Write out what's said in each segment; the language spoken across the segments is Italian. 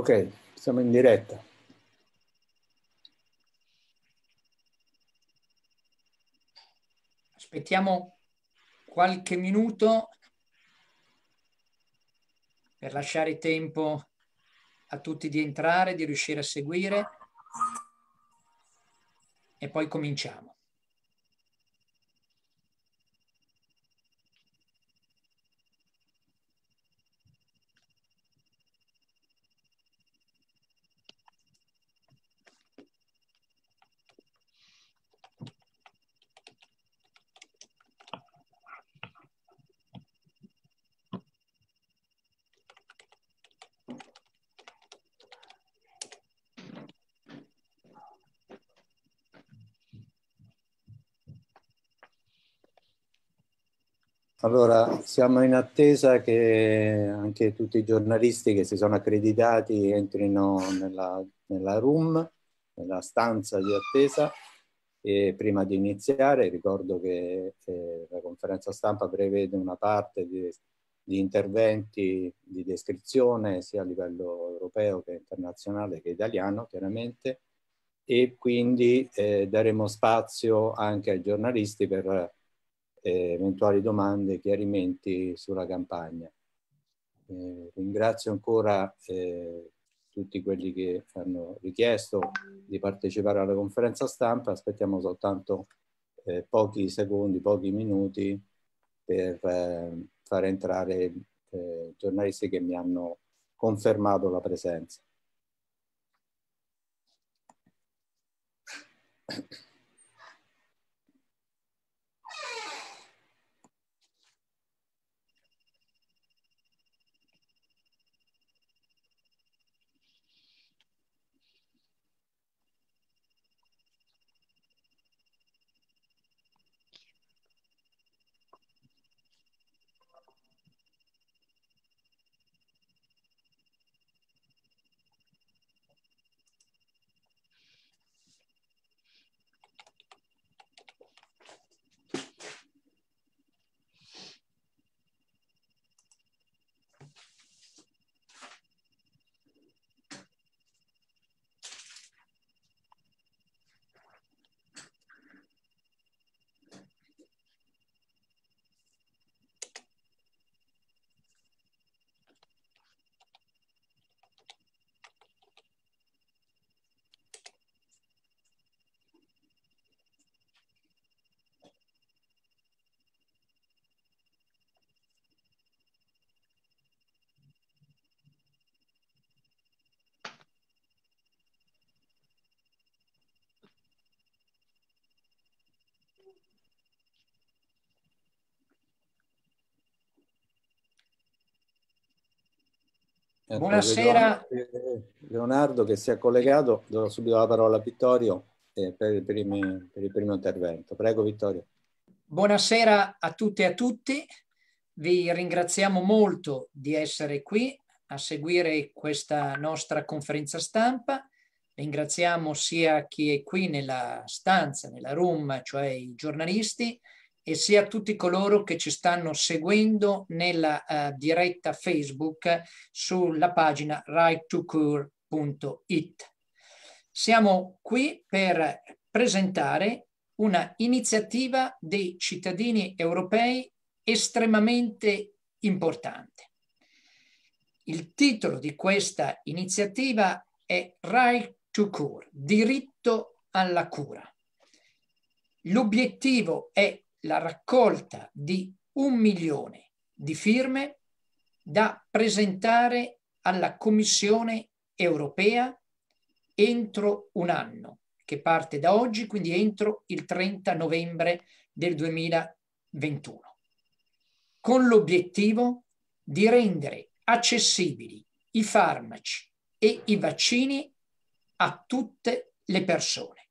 Ok, siamo in diretta. Aspettiamo qualche minuto per lasciare tempo a tutti di entrare, di riuscire a seguire e poi cominciamo. Allora, siamo in attesa che anche tutti i giornalisti che si sono accreditati entrino nella, nella room, nella stanza di attesa. E prima di iniziare ricordo che eh, la conferenza stampa prevede una parte di, di interventi di descrizione sia a livello europeo che internazionale che italiano, chiaramente, e quindi eh, daremo spazio anche ai giornalisti per eh, eventuali domande e chiarimenti sulla campagna. Eh, ringrazio ancora eh, tutti quelli che hanno richiesto di partecipare alla conferenza stampa, aspettiamo soltanto eh, pochi secondi, pochi minuti per eh, far entrare eh, giornalisti che mi hanno confermato la presenza. Ecco, Buonasera. Leonardo che si è collegato, do subito la parola a Vittorio eh, per, il primi, per il primo intervento. Prego Vittorio. Buonasera a tutte e a tutti. Vi ringraziamo molto di essere qui a seguire questa nostra conferenza stampa. Ringraziamo sia chi è qui nella stanza, nella room, cioè i giornalisti, e sia a tutti coloro che ci stanno seguendo nella uh, diretta Facebook sulla pagina right2cure.it. Siamo qui per presentare una iniziativa dei cittadini europei estremamente importante. Il titolo di questa iniziativa è Right to Cure, diritto alla cura. L'obiettivo è la raccolta di un milione di firme da presentare alla Commissione europea entro un anno, che parte da oggi, quindi entro il 30 novembre del 2021, con l'obiettivo di rendere accessibili i farmaci e i vaccini a tutte le persone.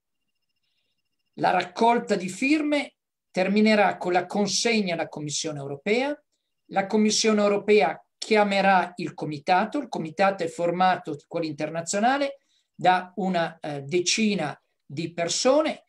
La raccolta di firme terminerà con la consegna alla Commissione europea. La Commissione europea chiamerà il comitato, il comitato è formato, quello internazionale, da una eh, decina di persone.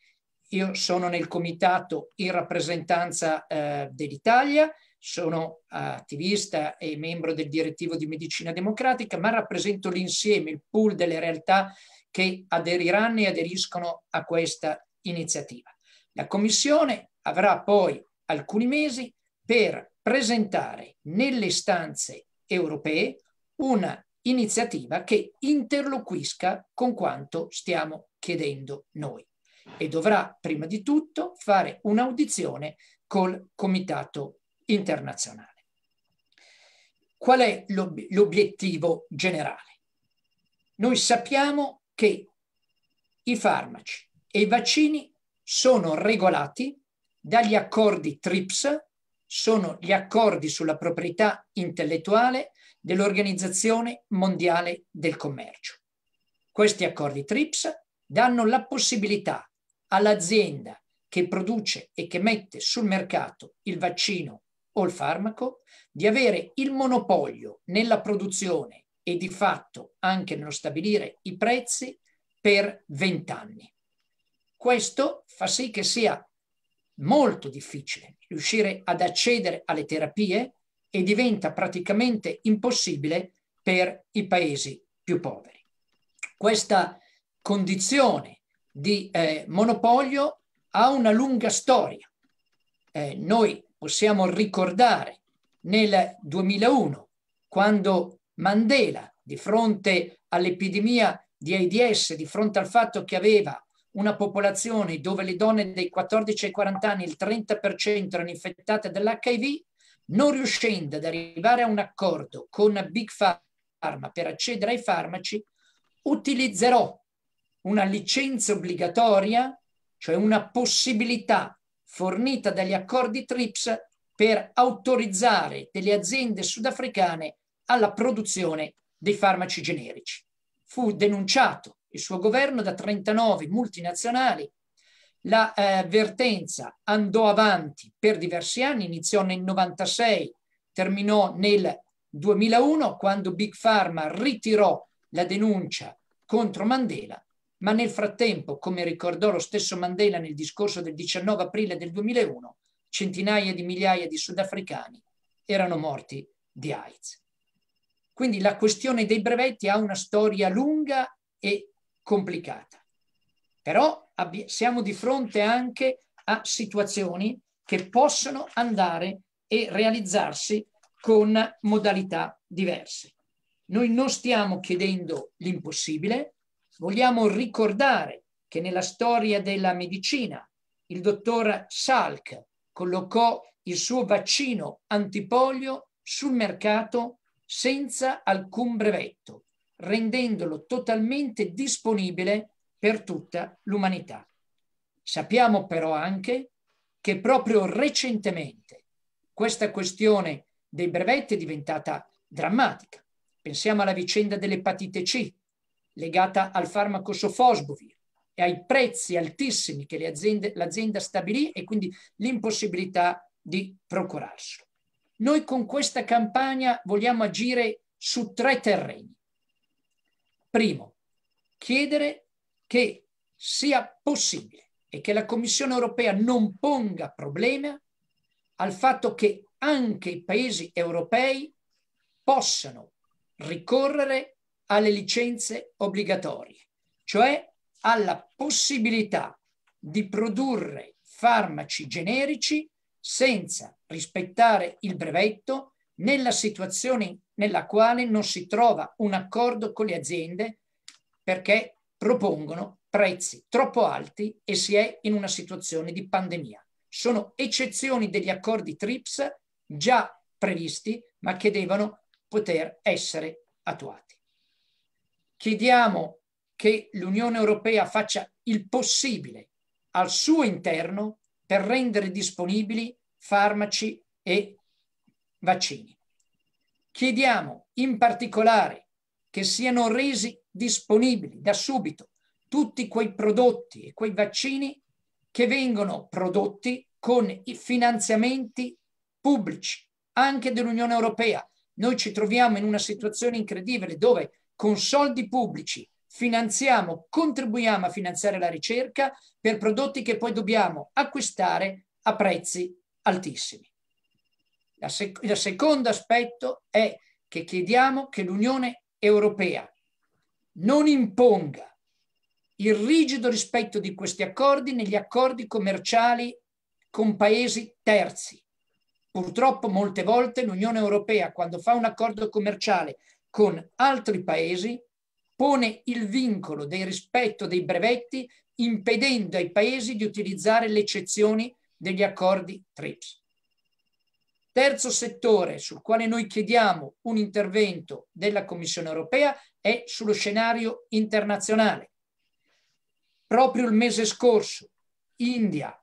Io sono nel comitato in rappresentanza eh, dell'Italia, sono attivista e membro del direttivo di medicina democratica, ma rappresento l'insieme, il pool delle realtà che aderiranno e aderiscono a questa iniziativa. La Commissione avrà poi alcuni mesi per presentare nelle stanze europee una iniziativa che interloquisca con quanto stiamo chiedendo noi e dovrà prima di tutto fare un'audizione col Comitato internazionale. Qual è l'obiettivo generale? Noi sappiamo che i farmaci e i vaccini sono regolati dagli accordi TRIPS, sono gli accordi sulla proprietà intellettuale dell'Organizzazione Mondiale del Commercio. Questi accordi TRIPS danno la possibilità all'azienda che produce e che mette sul mercato il vaccino o il farmaco di avere il monopolio nella produzione e di fatto anche nello stabilire i prezzi per 20 anni. Questo fa sì che sia molto difficile riuscire ad accedere alle terapie e diventa praticamente impossibile per i paesi più poveri. Questa condizione di eh, monopolio ha una lunga storia. Eh, noi possiamo ricordare nel 2001 quando Mandela, di fronte all'epidemia di AIDS, di fronte al fatto che aveva una popolazione dove le donne dei 14 ai 40 anni, il 30% erano infettate dall'HIV, non riuscendo ad arrivare a un accordo con Big Pharma per accedere ai farmaci, utilizzerò una licenza obbligatoria, cioè una possibilità fornita dagli accordi TRIPS per autorizzare delle aziende sudafricane alla produzione dei farmaci generici. Fu denunciato il suo governo da 39 multinazionali. La eh, vertenza andò avanti per diversi anni, iniziò nel 96, terminò nel 2001 quando Big Pharma ritirò la denuncia contro Mandela, ma nel frattempo, come ricordò lo stesso Mandela nel discorso del 19 aprile del 2001, centinaia di migliaia di sudafricani erano morti di AIDS. Quindi la questione dei brevetti ha una storia lunga e complicata. Però siamo di fronte anche a situazioni che possono andare e realizzarsi con modalità diverse. Noi non stiamo chiedendo l'impossibile, vogliamo ricordare che nella storia della medicina il dottor Salk collocò il suo vaccino antipolio sul mercato senza alcun brevetto, rendendolo totalmente disponibile per tutta l'umanità. Sappiamo però anche che proprio recentemente questa questione dei brevetti è diventata drammatica. Pensiamo alla vicenda dell'epatite C, legata al farmaco Sofosbuvir e ai prezzi altissimi che aziende, l'azienda stabilì e quindi l'impossibilità di procurarselo. Noi con questa campagna vogliamo agire su tre terreni. Primo, chiedere che sia possibile e che la Commissione europea non ponga problema al fatto che anche i paesi europei possano ricorrere alle licenze obbligatorie, cioè alla possibilità di produrre farmaci generici senza rispettare il brevetto nella situazione nella quale non si trova un accordo con le aziende perché propongono prezzi troppo alti e si è in una situazione di pandemia. Sono eccezioni degli accordi TRIPS già previsti, ma che devono poter essere attuati. Chiediamo che l'Unione Europea faccia il possibile al suo interno per rendere disponibili farmaci e vaccini. Chiediamo in particolare che siano resi disponibili da subito tutti quei prodotti e quei vaccini che vengono prodotti con i finanziamenti pubblici, anche dell'Unione Europea. Noi ci troviamo in una situazione incredibile dove con soldi pubblici finanziamo, contribuiamo a finanziare la ricerca per prodotti che poi dobbiamo acquistare a prezzi altissimi sec- il secondo aspetto è che chiediamo che l'Unione Europea non imponga il rigido rispetto di questi accordi negli accordi commerciali con paesi terzi. Purtroppo molte volte l'Unione Europea, quando fa un accordo commerciale con altri paesi, pone il vincolo del rispetto dei brevetti impedendo ai paesi di utilizzare le eccezioni degli accordi TRIPS. Terzo settore sul quale noi chiediamo un intervento della Commissione europea è sullo scenario internazionale. Proprio il mese scorso India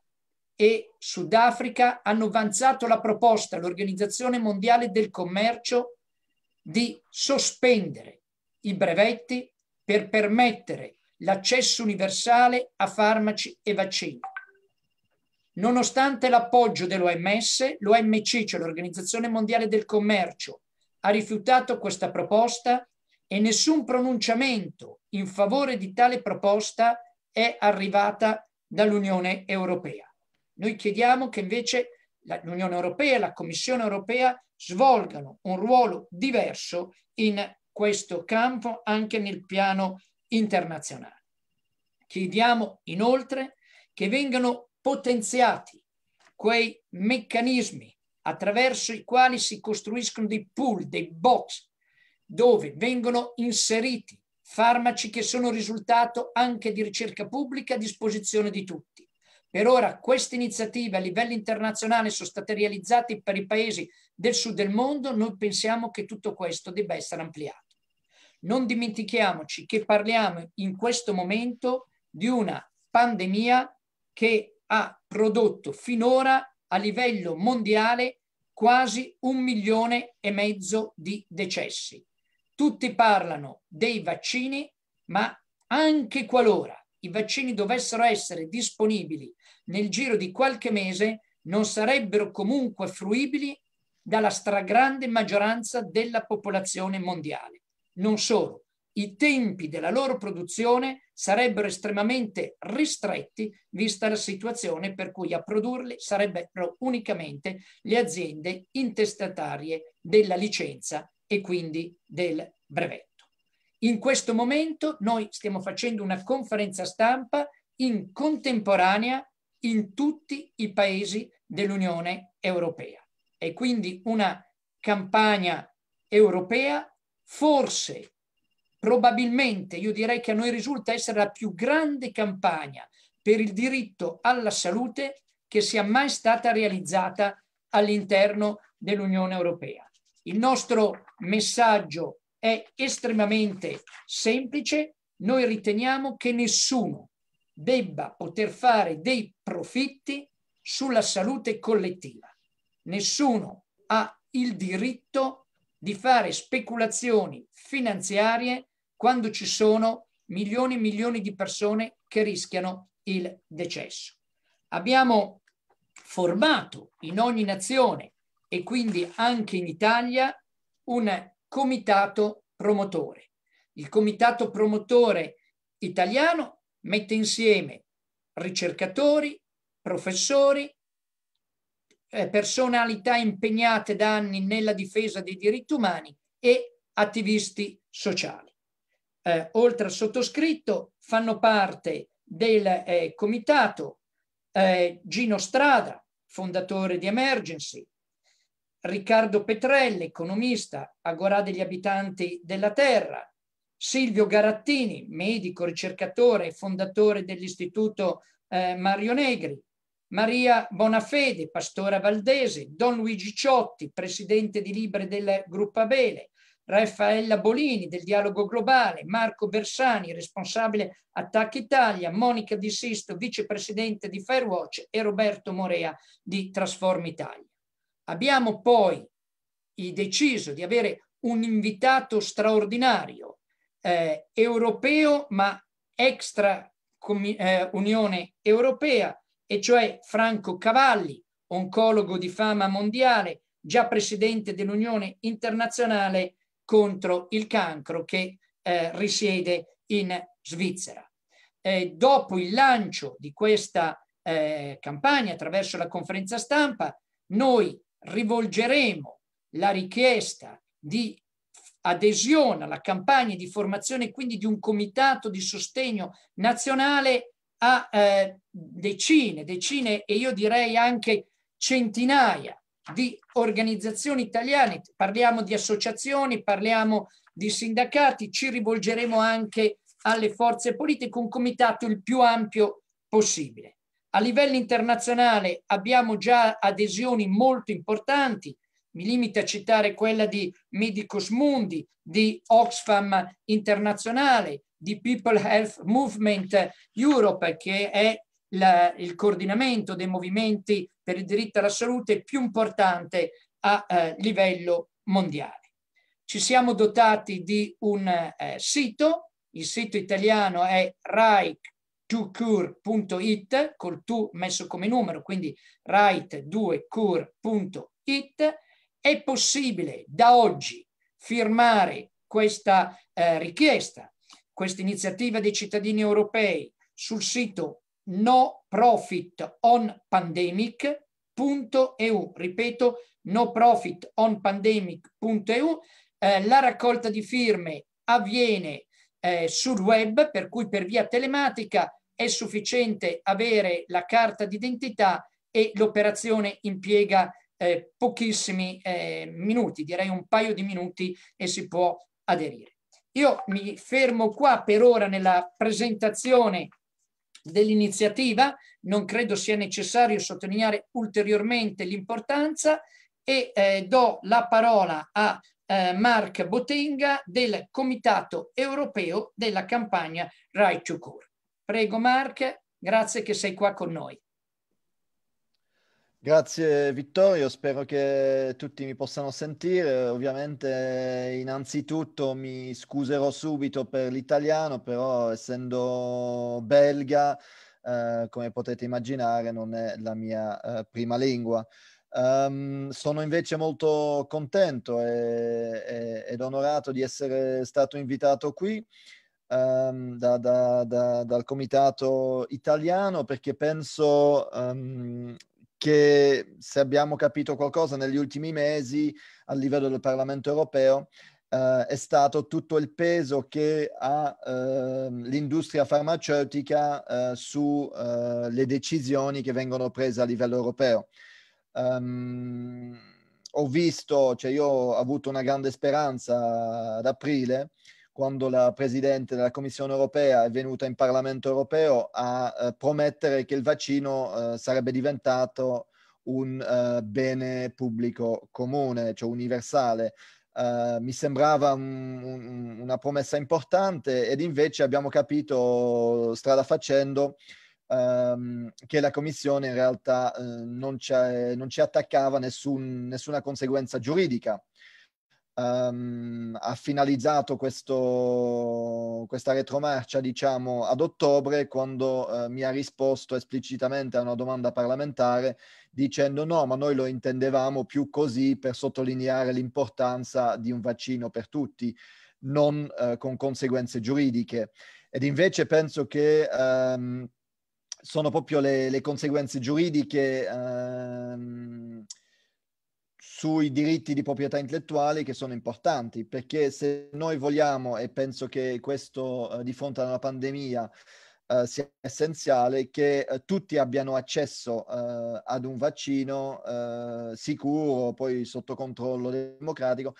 e Sudafrica hanno avanzato la proposta all'Organizzazione Mondiale del Commercio di sospendere i brevetti per permettere l'accesso universale a farmaci e vaccini. Nonostante l'appoggio dell'OMS, l'OMC, cioè l'Organizzazione Mondiale del Commercio, ha rifiutato questa proposta e nessun pronunciamento in favore di tale proposta è arrivata dall'Unione Europea. Noi chiediamo che invece l'Unione Europea e la Commissione Europea svolgano un ruolo diverso in questo campo anche nel piano internazionale. Chiediamo inoltre che vengano potenziati quei meccanismi attraverso i quali si costruiscono dei pool, dei box, dove vengono inseriti farmaci che sono risultato anche di ricerca pubblica a disposizione di tutti. Per ora queste iniziative a livello internazionale sono state realizzate per i paesi del sud del mondo, noi pensiamo che tutto questo debba essere ampliato. Non dimentichiamoci che parliamo in questo momento di una pandemia che ha prodotto finora a livello mondiale quasi un milione e mezzo di decessi. Tutti parlano dei vaccini, ma anche qualora i vaccini dovessero essere disponibili nel giro di qualche mese, non sarebbero comunque fruibili dalla stragrande maggioranza della popolazione mondiale. Non solo, i tempi della loro produzione sarebbero estremamente ristretti vista la situazione per cui a produrli sarebbero unicamente le aziende intestatarie della licenza e quindi del brevetto. In questo momento noi stiamo facendo una conferenza stampa in contemporanea in tutti i paesi dell'Unione Europea. È quindi una campagna europea forse probabilmente io direi che a noi risulta essere la più grande campagna per il diritto alla salute che sia mai stata realizzata all'interno dell'Unione Europea. Il nostro messaggio è estremamente semplice, noi riteniamo che nessuno debba poter fare dei profitti sulla salute collettiva. Nessuno ha il diritto di fare speculazioni finanziarie quando ci sono milioni e milioni di persone che rischiano il decesso. Abbiamo formato in ogni nazione e quindi anche in Italia un comitato promotore. Il comitato promotore italiano mette insieme ricercatori, professori, eh, personalità impegnate da anni nella difesa dei diritti umani e attivisti sociali eh, oltre al sottoscritto, fanno parte del eh, comitato eh, Gino Strada, fondatore di Emergency, Riccardo Petrelli, economista, Agorà degli abitanti della Terra, Silvio Garattini, medico, ricercatore e fondatore dell'Istituto eh, Mario Negri, Maria Bonafede, pastora valdese, Don Luigi Ciotti, presidente di Libre del Gruppo Abele, Raffaella Bolini del Dialogo Globale, Marco Bersani, responsabile Attacchi Italia, Monica Di Sisto, vicepresidente di Firewatch e Roberto Morea di Trasform Italia. Abbiamo poi deciso di avere un invitato straordinario, eh, europeo ma extra eh, Unione Europea, e cioè Franco Cavalli, oncologo di fama mondiale, già presidente dell'Unione Internazionale contro il cancro che eh, risiede in Svizzera. Eh, dopo il lancio di questa eh, campagna attraverso la conferenza stampa, noi rivolgeremo la richiesta di adesione alla campagna di formazione, quindi di un comitato di sostegno nazionale a eh, decine, decine e io direi anche centinaia di organizzazioni italiane, parliamo di associazioni, parliamo di sindacati, ci rivolgeremo anche alle forze politiche, un comitato il più ampio possibile. A livello internazionale abbiamo già adesioni molto importanti, mi limito a citare quella di Medicus Mundi, di Oxfam Internazionale, di People Health Movement Europe, che è la, il coordinamento dei movimenti per il diritto alla salute più importante a eh, livello mondiale. Ci siamo dotati di un eh, sito, il sito italiano è right2cure.it, col tu messo come numero, quindi right2cure.it. È possibile da oggi firmare questa eh, richiesta, questa iniziativa dei cittadini europei sul sito no profit on pandemic.eu. Ripeto, no profit on pandemic.eu. Eh, la raccolta di firme avviene eh, sul web, per cui per via telematica è sufficiente avere la carta d'identità e l'operazione impiega eh, pochissimi eh, minuti, direi un paio di minuti e si può aderire. Io mi fermo qua per ora nella presentazione dell'iniziativa, non credo sia necessario sottolineare ulteriormente l'importanza e eh, do la parola a eh, Mark Botenga del Comitato Europeo della campagna Right to Cure. Prego Mark, grazie che sei qua con noi. Grazie Vittorio, spero che tutti mi possano sentire. Ovviamente innanzitutto mi scuserò subito per l'italiano, però essendo belga, eh, come potete immaginare, non è la mia eh, prima lingua. Um, sono invece molto contento e, e, ed onorato di essere stato invitato qui. Um, da, da, da, dal comitato italiano perché penso um, che se abbiamo capito qualcosa negli ultimi mesi a livello del Parlamento europeo eh, è stato tutto il peso che ha eh, l'industria farmaceutica eh, sulle eh, decisioni che vengono prese a livello europeo. Um, ho visto, cioè io ho avuto una grande speranza ad aprile quando la Presidente della Commissione europea è venuta in Parlamento europeo a eh, promettere che il vaccino eh, sarebbe diventato un eh, bene pubblico comune, cioè universale. Uh, mi sembrava un, un, una promessa importante ed invece abbiamo capito strada facendo um, che la Commissione in realtà uh, non, non, ci attaccava nessun, nessuna conseguenza giuridica um, ha finalizzato questo, questa retromarcia, diciamo, ad ottobre, quando uh, mi ha risposto esplicitamente a una domanda parlamentare dicendo no, ma noi lo intendevamo più così per sottolineare l'importanza di un vaccino per tutti, non uh, con conseguenze giuridiche. Ed invece penso che... Um, sono proprio le, le conseguenze giuridiche ehm, sui diritti di proprietà intellettuale che sono importanti, perché se noi vogliamo, e penso che questo eh, di fronte alla pandemia eh, sia essenziale, che eh, tutti abbiano accesso eh, ad un vaccino eh, sicuro, poi sotto controllo democratico,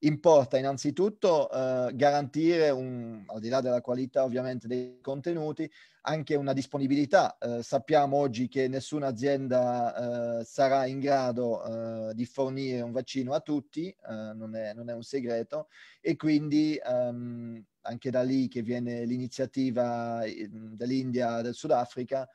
importa innanzitutto eh, garantire, un, al di là della qualità ovviamente dei contenuti, anche una disponibilità. Eh, sappiamo oggi che nessuna azienda eh, sarà in grado eh, di fornire un vaccino a tutti, eh, non è, non, è, un segreto, e quindi ehm, anche da lì che viene l'iniziativa ehm, dell'India e del Sudafrica,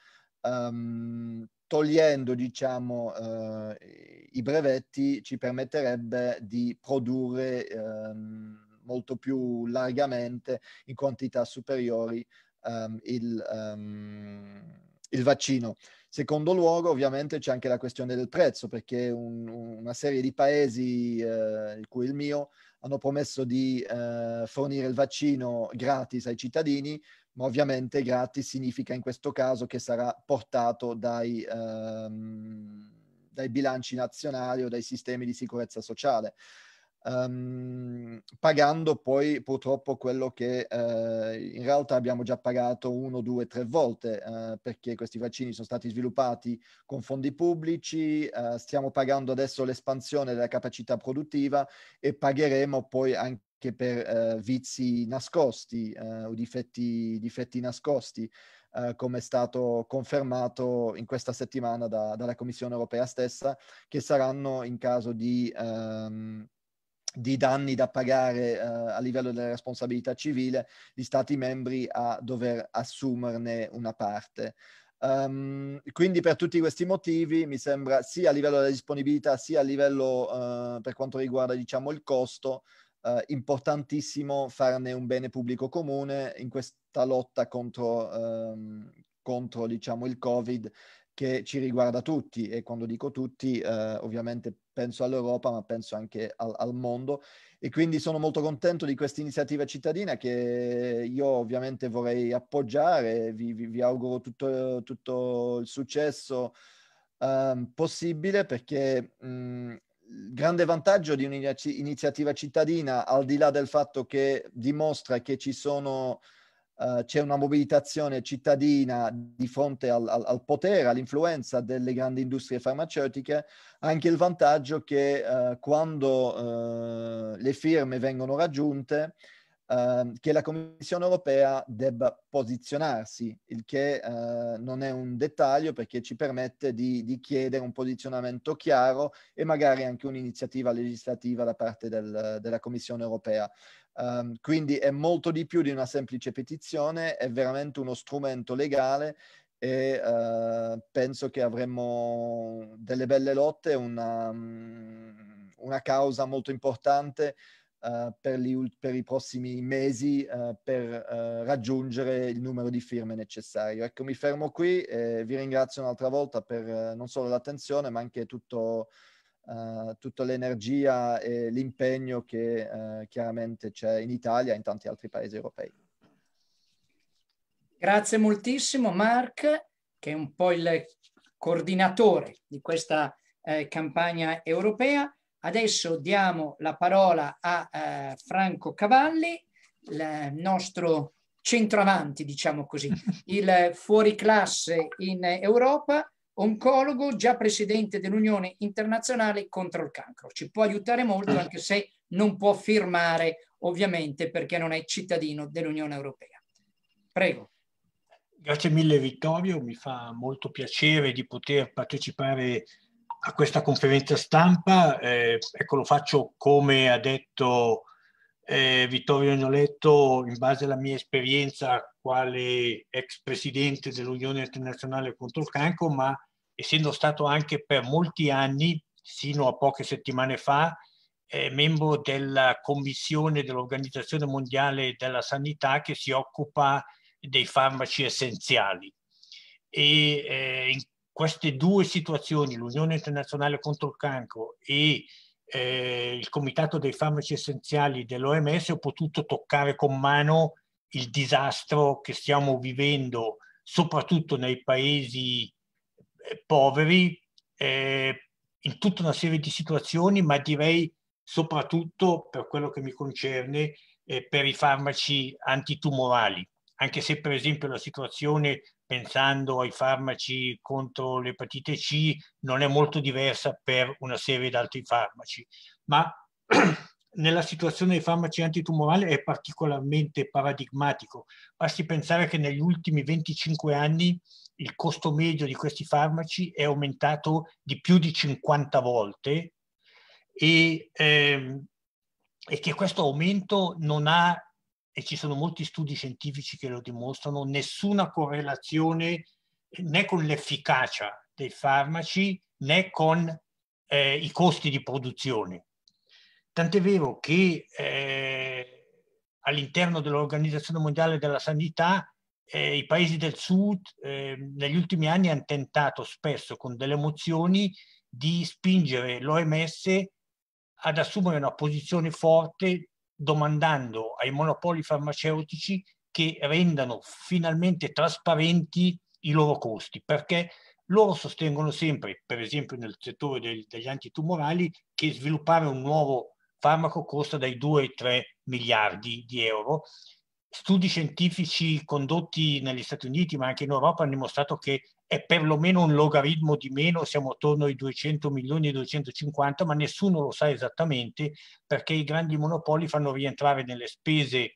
ehm, togliendo diciamo, eh, i brevetti ci permetterebbe di produrre ehm, molto più largamente in quantità superiori um, il, um, il vaccino. Secondo luogo, ovviamente, c'è anche la questione del prezzo, perché un, una serie di paesi, eh, il cui il mio, hanno promesso di eh, fornire il vaccino gratis ai cittadini, ma ovviamente gratis significa in questo caso che sarà portato dai, ehm, dai bilanci nazionali o dai sistemi di sicurezza sociale um, pagando poi purtroppo quello che uh, in realtà abbiamo già pagato uno, due, tre volte, uh, perché questi vaccini sono stati sviluppati con fondi pubblici, uh, stiamo pagando adesso l'espansione della capacità produttiva e pagheremo poi anche per vizi nascosti o difetti, difetti nascosti. Uh, come è stato confermato in questa settimana da, dalla Commissione europea stessa, che saranno in caso di um, di danni da pagare eh, a livello della responsabilità civile, gli Stati membri a dover assumerne una parte. Um, quindi per tutti questi motivi mi sembra sia a livello della disponibilità sia a livello uh, per quanto riguarda diciamo, il costo uh, importantissimo farne un bene pubblico comune in questa lotta contro, um, contro diciamo, il Covid che ci riguarda tutti e quando dico tutti eh, ovviamente penso all'Europa ma penso anche al, al, mondo e quindi sono molto contento di questa iniziativa cittadina che io ovviamente vorrei appoggiare, vi, vi, vi auguro tutto, tutto, il successo eh, possibile perché mh, il grande vantaggio di un'iniziativa cittadina, al di là del fatto che dimostra che ci sono eh, c'è una mobilitazione cittadina di fronte al, al, al, potere, all'influenza delle grandi industrie farmaceutiche, anche il vantaggio che uh, quando eh, le firme vengono raggiunte, ehm, che la Commissione europea debba posizionarsi, il che uh, non è un dettaglio perché ci permette di, di, chiedere un posizionamento chiaro e magari anche un'iniziativa legislativa da parte del, della Commissione europea. Um, quindi è molto di più di una semplice petizione, è veramente uno strumento legale e uh, penso che avremmo delle belle lotte, una, mm, una causa molto importante uh, per, gli, per, i prossimi mesi uh, per eh, raggiungere il numero di firme necessario. Ecco, mi fermo qui e vi ringrazio un'altra volta per non solo l'attenzione ma anche tutto uh, tutta l'energia e l'impegno che uh, chiaramente c'è in Italia e in tanti altri paesi europei. Grazie moltissimo Mark, che è un po' il coordinatore di questa eh, campagna europea. Adesso diamo la parola a eh, Franco Cavalli, il nostro centravanti, diciamo così, il fuoriclasse in Europa oncologo già presidente dell'Unione Internazionale contro il cancro. Ci può aiutare molto ah. anche se non può firmare ovviamente perché non è cittadino dell'Unione Europea. Prego. Grazie mille Vittorio, mi fa molto piacere di poter partecipare a questa conferenza stampa. Eh, ecco, lo faccio come ha detto eh, Vittorio Agnoletto in base alla mia esperienza quale ex presidente dell'Unione Internazionale contro il Cancro, ma essendo stato anche per molti anni, sino a poche settimane fa, eh, membro della commissione dell'Organizzazione Mondiale della Sanità che si occupa dei farmaci essenziali. E eh, in queste due situazioni, l'Unione Internazionale contro il Cancro e eh, il Comitato dei Farmaci Essenziali dell'OMS, ho potuto toccare con mano il disastro che stiamo vivendo soprattutto nei paesi eh, poveri eh, in tutta una serie di situazioni, ma direi soprattutto per quello che mi concerne eh, per i farmaci antitumorali, anche se per esempio la situazione pensando ai farmaci contro l'epatite C non è molto diversa per una serie di altri farmaci, ma nella situazione dei farmaci antitumorali è particolarmente paradigmatico. Basti pensare che negli ultimi 25 anni il costo medio di questi farmaci è aumentato di più di 50 volte e, ehm, e che questo aumento non ha, e ci sono molti studi scientifici che lo dimostrano, nessuna correlazione né con l'efficacia dei farmaci né con eh, i costi di produzione. Tant'è vero che eh, all'interno dell'Organizzazione Mondiale della Sanità eh, i paesi del sud eh, negli ultimi anni hanno tentato spesso con delle mozioni di spingere l'OMS ad assumere una posizione forte domandando ai monopoli farmaceutici che rendano finalmente trasparenti i loro costi, perché loro sostengono sempre, per esempio nel settore degli antitumorali, che sviluppare un nuovo farmaco costa dai 2 ai 3 miliardi di euro. Studi scientifici condotti negli Stati Uniti, ma anche in Europa, hanno dimostrato che è perlomeno un logaritmo di meno, siamo attorno ai 200 milioni e 250, ma nessuno lo sa esattamente perché i grandi monopoli fanno rientrare nelle spese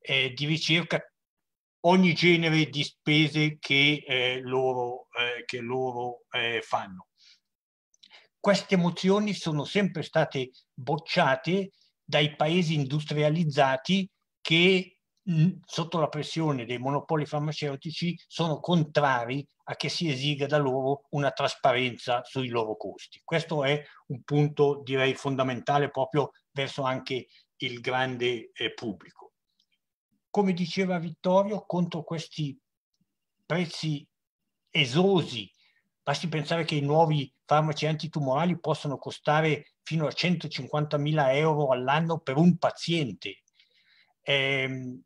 eh, di ricerca ogni genere di spese che eh, loro, eh, che loro eh, fanno queste mozioni sono sempre state bocciate dai paesi industrializzati che sotto la pressione dei monopoli farmaceutici sono contrari a che si esiga da loro una trasparenza sui loro costi. Questo è un punto direi fondamentale proprio verso anche il grande eh, pubblico. Come diceva Vittorio, contro questi prezzi esosi Basti pensare che i nuovi farmaci antitumorali possono costare fino a 150.000 euro all'anno per un paziente. Eh,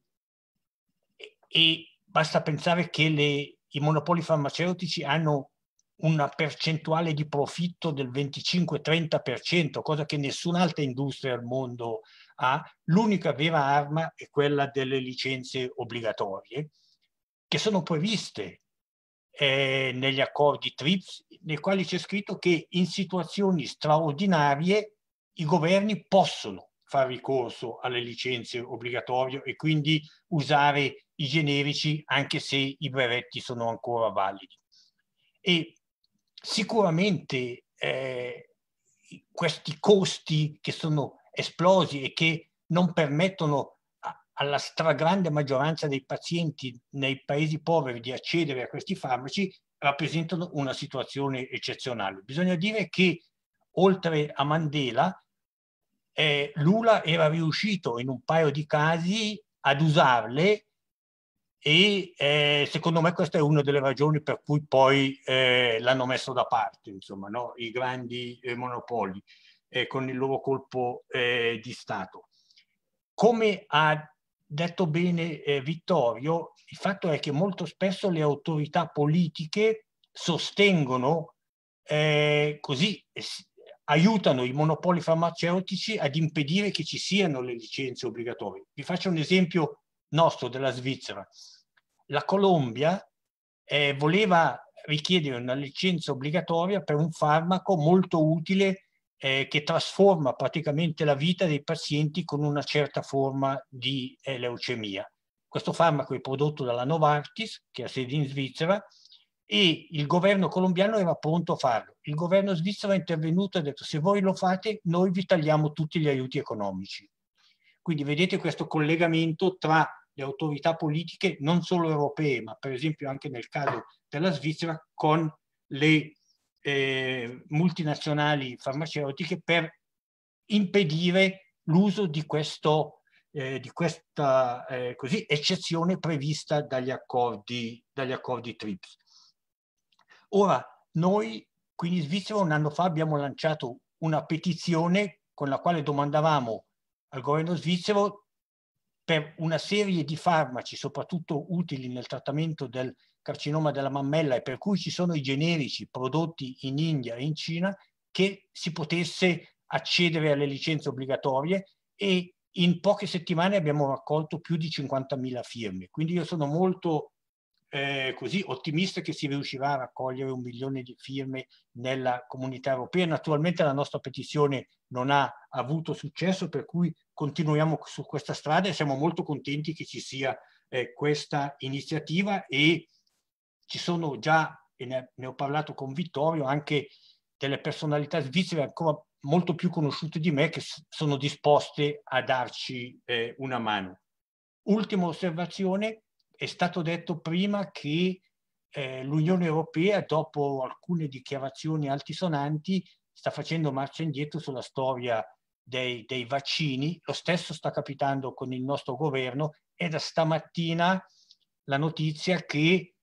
e basta pensare che le, i monopoli farmaceutici hanno una percentuale di profitto del 25-30%, cosa che nessun'altra industria al mondo ha. L'unica vera arma è quella delle licenze obbligatorie, che sono previste eh, negli accordi TRIPS, nei quali c'è scritto che in situazioni straordinarie i governi possono fare ricorso alle licenze obbligatorie e quindi usare i generici anche se i brevetti sono ancora validi. E sicuramente eh, questi costi che sono esplosi e che non permettono alla stragrande maggioranza dei pazienti nei paesi poveri di accedere a questi farmaci rappresentano una situazione eccezionale. Bisogna dire che oltre a Mandela, eh, Lula era riuscito in un paio di casi ad usarle e eh, secondo me questa è una delle ragioni per cui poi eh, l'hanno messo da parte, insomma, no? i grandi eh, monopoli eh, con il loro colpo eh, di Stato. Come ha detto bene eh, Vittorio, il fatto è che molto spesso le autorità politiche sostengono eh, così eh, aiutano i monopoli farmaceutici ad impedire che ci siano le licenze obbligatorie. Vi faccio un esempio nostro della Svizzera. La Colombia eh, voleva richiedere una licenza obbligatoria per un farmaco molto utile eh, che trasforma praticamente la vita dei pazienti con una certa forma di eh, leucemia. Questo farmaco è prodotto dalla Novartis, che ha sede in Svizzera, e il governo colombiano era pronto a farlo. Il governo svizzero è intervenuto e ha detto se voi lo fate noi vi tagliamo tutti gli aiuti economici. Quindi vedete questo collegamento tra le autorità politiche non solo europee, ma per esempio anche nel caso della Svizzera con le eh, multinazionali farmaceutiche per impedire l'uso di, questo, eh, di questa eh, così, eccezione prevista dagli accordi, dagli accordi TRIPS. Ora, noi qui in Svizzera un anno fa abbiamo lanciato una petizione con la quale domandavamo al governo svizzero per una serie di farmaci, soprattutto utili nel trattamento del carcinoma della mammella e per cui ci sono i generici prodotti in India e in Cina che si potesse accedere alle licenze obbligatorie e in poche settimane abbiamo raccolto più di 50.000 firme. Quindi io sono molto eh, così ottimista che si riuscirà a raccogliere un milione di firme nella comunità europea. Naturalmente la nostra petizione non ha avuto successo, per cui continuiamo su questa strada e siamo molto contenti che ci sia eh, questa iniziativa e ci sono già, e ne, ne ho parlato con Vittorio, anche delle personalità svizzere ancora molto più conosciute di me che sono disposte a darci eh, una mano. Ultima osservazione, è stato detto prima che eh, l'Unione Europea, dopo alcune dichiarazioni altisonanti, sta facendo marcia indietro sulla storia dei, dei, vaccini. Lo stesso sta capitando con il nostro governo. È da stamattina la notizia che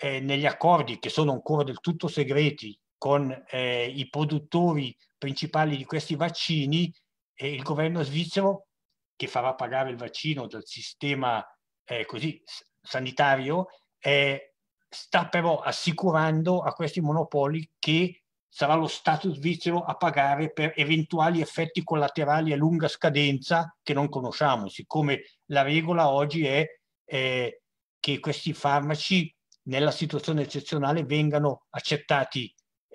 eh, negli accordi che sono ancora del tutto segreti con eh, i produttori principali di questi vaccini, eh, il governo svizzero, che farà pagare il vaccino dal sistema eh, così, sanitario, sta però assicurando a questi monopoli che sarà lo Stato svizzero a pagare per eventuali effetti collaterali a lunga scadenza che non conosciamo, siccome la regola oggi è eh, che questi farmaci nella situazione eccezionale vengano accettati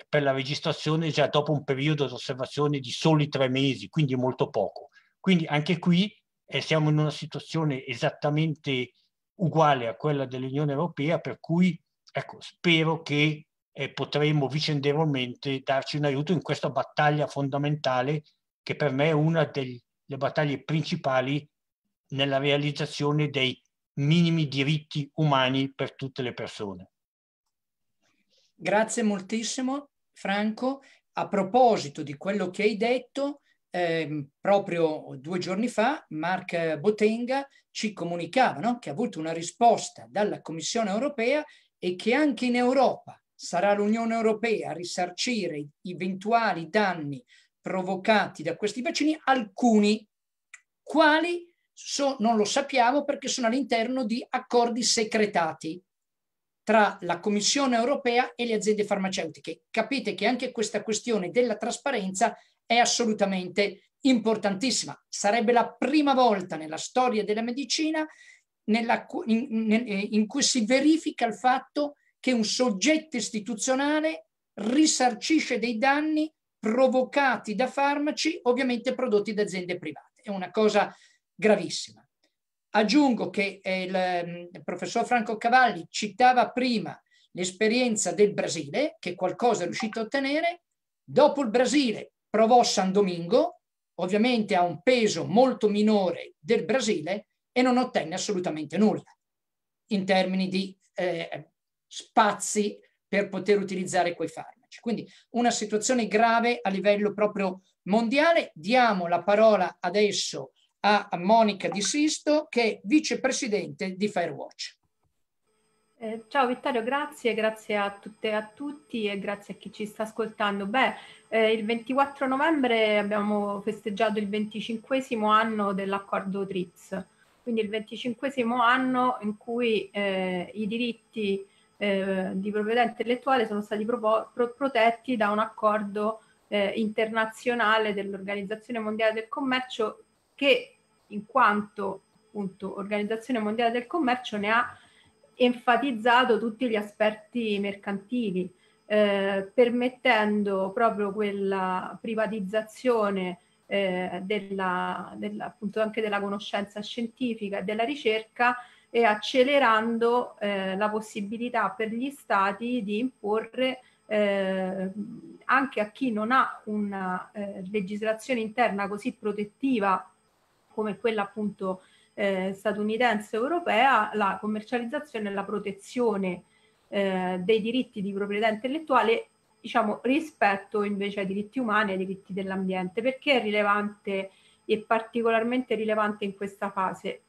per la registrazione già dopo un periodo di osservazione di soli tre mesi, quindi molto poco. Quindi anche qui eh, siamo in una situazione esattamente uguale a quella dell'Unione Europea, per cui ecco, spero che eh, potremo vicendevolmente darci un aiuto in questa battaglia fondamentale che per me è una delle battaglie principali nella realizzazione dei minimi diritti umani per tutte le persone. Grazie moltissimo Franco. A proposito di quello che hai detto, eh, proprio due giorni fa Mark Botenga ci comunicava no? che ha avuto una risposta dalla Commissione europea e che anche in Europa sarà l'Unione europea a risarcire eventuali danni provocati da questi vaccini, alcuni quali so, non lo sappiamo perché sono all'interno di accordi secretati tra la Commissione europea e le aziende farmaceutiche. Capite che anche questa questione della trasparenza è assolutamente importantissima. Sarebbe la prima volta nella storia della medicina nella, in, eh, in cui si verifica il fatto che un soggetto istituzionale risarcisce dei danni provocati da farmaci, ovviamente prodotti da aziende private. È una cosa gravissima. Aggiungo che eh, ehm, il, professor Franco Cavalli citava prima l'esperienza del Brasile, che qualcosa è riuscito a ottenere, dopo il Brasile provò San Domingo, ovviamente a un peso molto minore del Brasile, e non ottenne assolutamente nulla in termini di eh, spazi per poter utilizzare quei farmaci. Quindi una situazione grave a livello proprio mondiale. Diamo la parola adesso a a Monica Di Sisto che è vicepresidente di Firewatch. Eh, ciao Vittorio, grazie, grazie a tutte e a tutti e grazie a chi ci sta ascoltando. Beh, eh, il 24 novembre abbiamo festeggiato il 25 anno dell'accordo TRIPS, quindi il 25 anno in cui eh, i diritti eh, di proprietà intellettuale sono stati pro- protetti da un accordo eh, internazionale dell'Organizzazione Mondiale del Commercio che in quanto appunto Organizzazione Mondiale del Commercio ne ha enfatizzato tutti gli aspetti mercantili, eh, permettendo proprio quella privatizzazione eh, della, della, appunto anche della conoscenza scientifica e della ricerca e accelerando eh, la possibilità per gli stati di imporre eh, anche a chi non ha una eh, legislazione interna così protettiva come quella appunto eh, statunitense europea, la commercializzazione e la protezione eh, dei diritti di proprietà intellettuale diciamo, rispetto invece ai diritti umani e ai diritti dell'ambiente. Perché è rilevante e particolarmente rilevante in questa fase?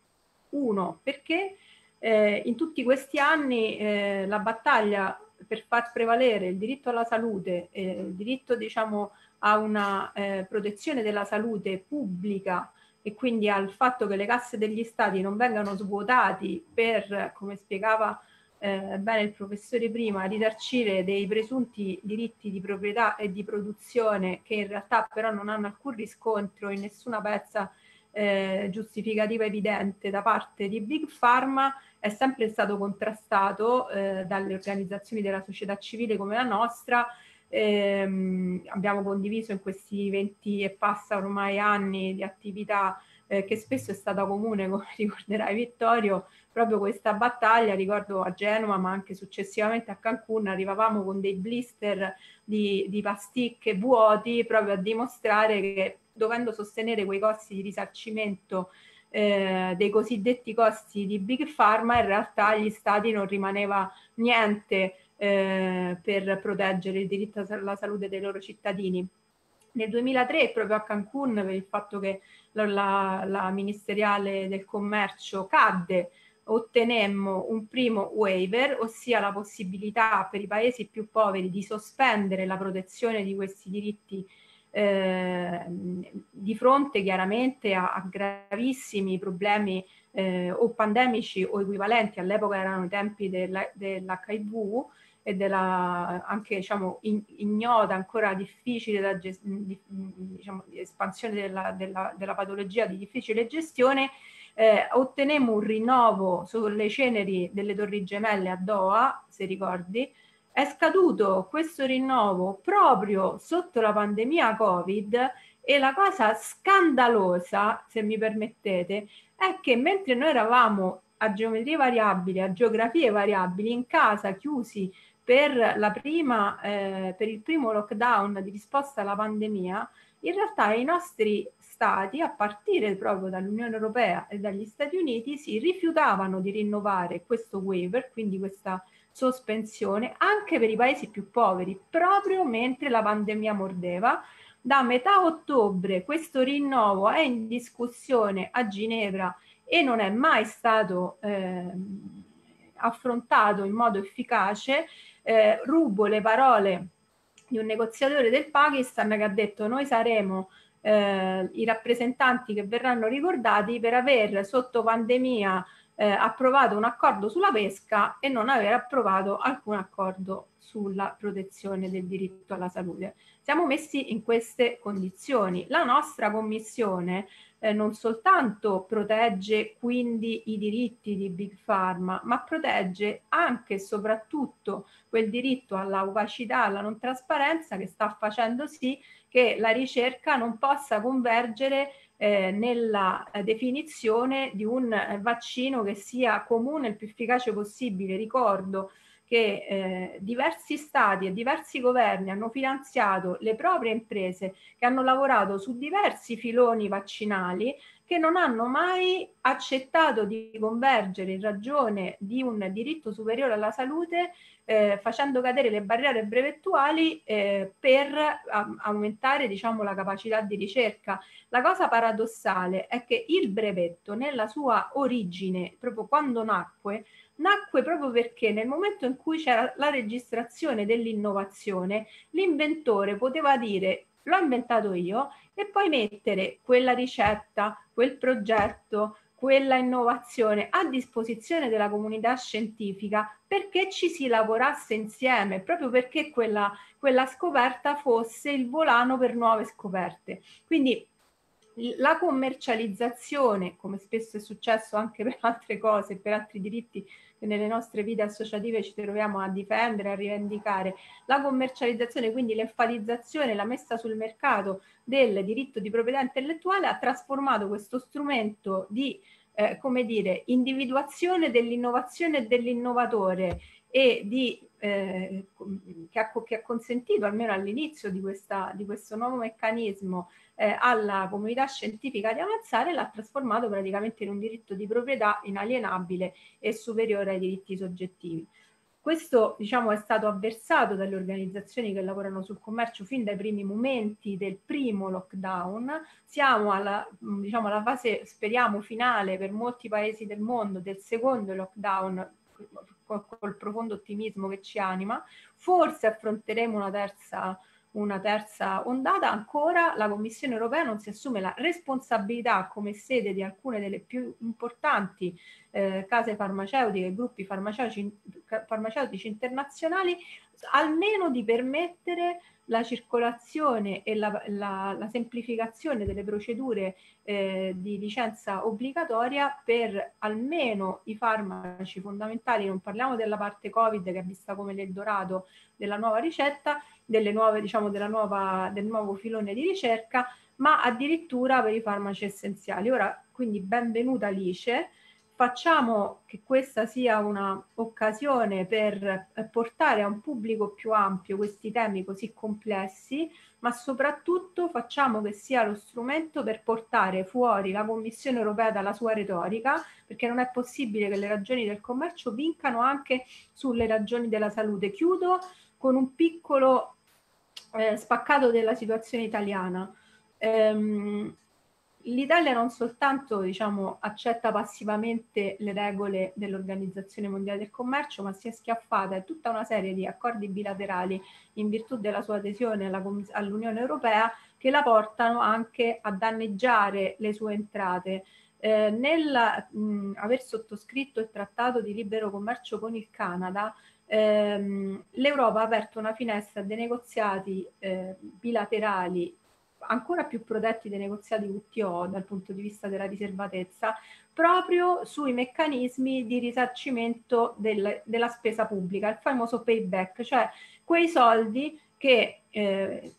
Uno, perché eh, in tutti questi anni eh, la battaglia per far prevalere il diritto alla salute, eh, il diritto diciamo, a una eh, protezione della salute pubblica e quindi al fatto che le casse degli stati non vengano svuotate per, come spiegava eh, bene il professore prima, ritarcire dei presunti diritti di proprietà e di produzione che in realtà però non hanno alcun riscontro in nessuna pezza eh, giustificativa evidente da parte di Big Pharma è sempre stato contrastato eh, dalle organizzazioni della società civile come la nostra ehm, abbiamo condiviso in questi 20 e passa ormai anni di attività eh, che spesso è stata comune, come ricorderai Vittorio, proprio questa battaglia, ricordo a Genova ma anche successivamente a Cancun, arrivavamo con dei blister di, di pasticche vuoti proprio a dimostrare che dovendo sostenere quei costi di risarcimento eh, dei cosiddetti costi di Big Pharma, in realtà agli stati non rimaneva niente eh, per proteggere il diritto alla salute dei loro cittadini. Nel 2003, proprio a Cancun, per il fatto che la, la, la ministeriale del commercio cadde, ottenemmo un primo waiver, ossia la possibilità per i paesi più poveri di sospendere la protezione di questi diritti eh, di fronte chiaramente a, a gravissimi problemi eh, o pandemici o equivalenti, all'epoca erano i tempi della, dell'HIV, e della, anche diciamo, ignota, ancora difficile da gest- di, diciamo, di espansione della, della, della patologia di difficile gestione, eh, ottenemmo un rinnovo sulle ceneri delle Torri Gemelle a Doha, se ricordi, è scaduto questo rinnovo proprio sotto la pandemia Covid e la cosa scandalosa, se mi permettete, è che mentre noi eravamo a geometrie variabili, a geografie variabili, in casa chiusi per, la prima, eh, per il primo lockdown di risposta alla pandemia, in realtà i nostri stati, a partire proprio dall'Unione Europea e dagli Stati Uniti, si rifiutavano di rinnovare questo waiver, quindi questa sospensione, anche per i paesi più poveri, proprio mentre la pandemia mordeva. Da metà ottobre questo rinnovo è in discussione a Ginevra e non è mai stato eh, affrontato in modo efficace eh, rubo le parole di un negoziatore del Pakistan che ha detto noi saremo eh, i rappresentanti che verranno ricordati per aver sotto pandemia eh, approvato un accordo sulla pesca e non aver approvato alcun accordo sulla protezione del diritto alla salute. Siamo messi in queste condizioni. La nostra commissione eh, non soltanto protegge quindi i diritti di Big Pharma, ma protegge anche e soprattutto quel diritto alla opacità, alla non trasparenza che sta facendo sì che la ricerca non possa convergere eh, nella eh, definizione di un eh, vaccino che sia comune il più efficace possibile. Ricordo che eh, diversi stati e diversi governi hanno finanziato le proprie imprese che hanno lavorato su diversi filoni vaccinali che non hanno mai accettato di convergere in ragione di un diritto superiore alla salute eh, facendo cadere le barriere brevettuali eh, per a, aumentare diciamo, la capacità di ricerca. La cosa paradossale è che il brevetto nella sua origine, proprio quando nacque, nacque proprio perché nel momento in cui c'era la registrazione dell'innovazione, l'inventore poteva dire l'ho inventato io e poi mettere quella ricetta, quel progetto, quella innovazione a disposizione della comunità scientifica perché ci si lavorasse insieme, proprio perché quella, quella scoperta fosse il volano per nuove scoperte. Quindi la commercializzazione, come spesso è successo anche per altre cose, per altri diritti che nelle nostre vite associative ci troviamo a difendere, a rivendicare. La commercializzazione, quindi l'enfatizzazione, la messa sul mercato del diritto di proprietà intellettuale ha trasformato questo strumento di eh, come dire, individuazione dell'innovazione e dell'innovatore e di, eh, che, ha, che, ha, consentito almeno all'inizio di, di questo nuovo meccanismo eh, alla comunità scientifica di avanzare l'ha trasformato praticamente in un diritto di proprietà inalienabile e superiore ai diritti soggettivi. Questo diciamo, è stato avversato dalle organizzazioni che lavorano sul commercio fin dai primi momenti del primo lockdown. Siamo alla, mm, diciamo, alla fase, speriamo, finale per molti paesi del mondo del secondo lockdown col, col profondo ottimismo che ci anima. Forse affronteremo una terza una terza ondata, ancora la Commissione europea non si assume la responsabilità come sede di alcune delle più importanti eh, case farmaceutiche e gruppi farmaceutici, farmaceutici internazionali, almeno di permettere la circolazione e la, la, la semplificazione delle procedure eh, di licenza obbligatoria per almeno i farmaci fondamentali, non parliamo della parte Covid che è vista come l'Eldorado della nuova ricetta, delle nuove, diciamo, della nuova, del nuovo filone di ricerca, ma addirittura per i farmaci essenziali. Ora, quindi benvenuta Alice facciamo che questa sia un'occasione per eh, portare a un pubblico più ampio questi temi così complessi, ma soprattutto facciamo che sia lo strumento per portare fuori la Commissione europea dalla sua retorica, perché non è possibile che le ragioni del commercio vincano anche sulle ragioni della salute. Chiudo con un piccolo eh, spaccato della situazione italiana. Ehm, l'Italia non soltanto diciamo, accetta passivamente le regole dell'Organizzazione Mondiale del Commercio, ma si è schiaffata a tutta una serie di accordi bilaterali in virtù della sua adesione alla, all'Unione Europea che la portano anche a danneggiare le sue entrate. Eh, nel mh, aver sottoscritto il trattato di libero commercio con il Canada, ehm, l'Europa ha aperto una finestra dei negoziati eh, bilaterali ancora più protetti dei negoziati WTO dal punto di vista della riservatezza, proprio sui meccanismi di risarcimento del, della spesa pubblica, il famoso payback, cioè quei soldi che eh,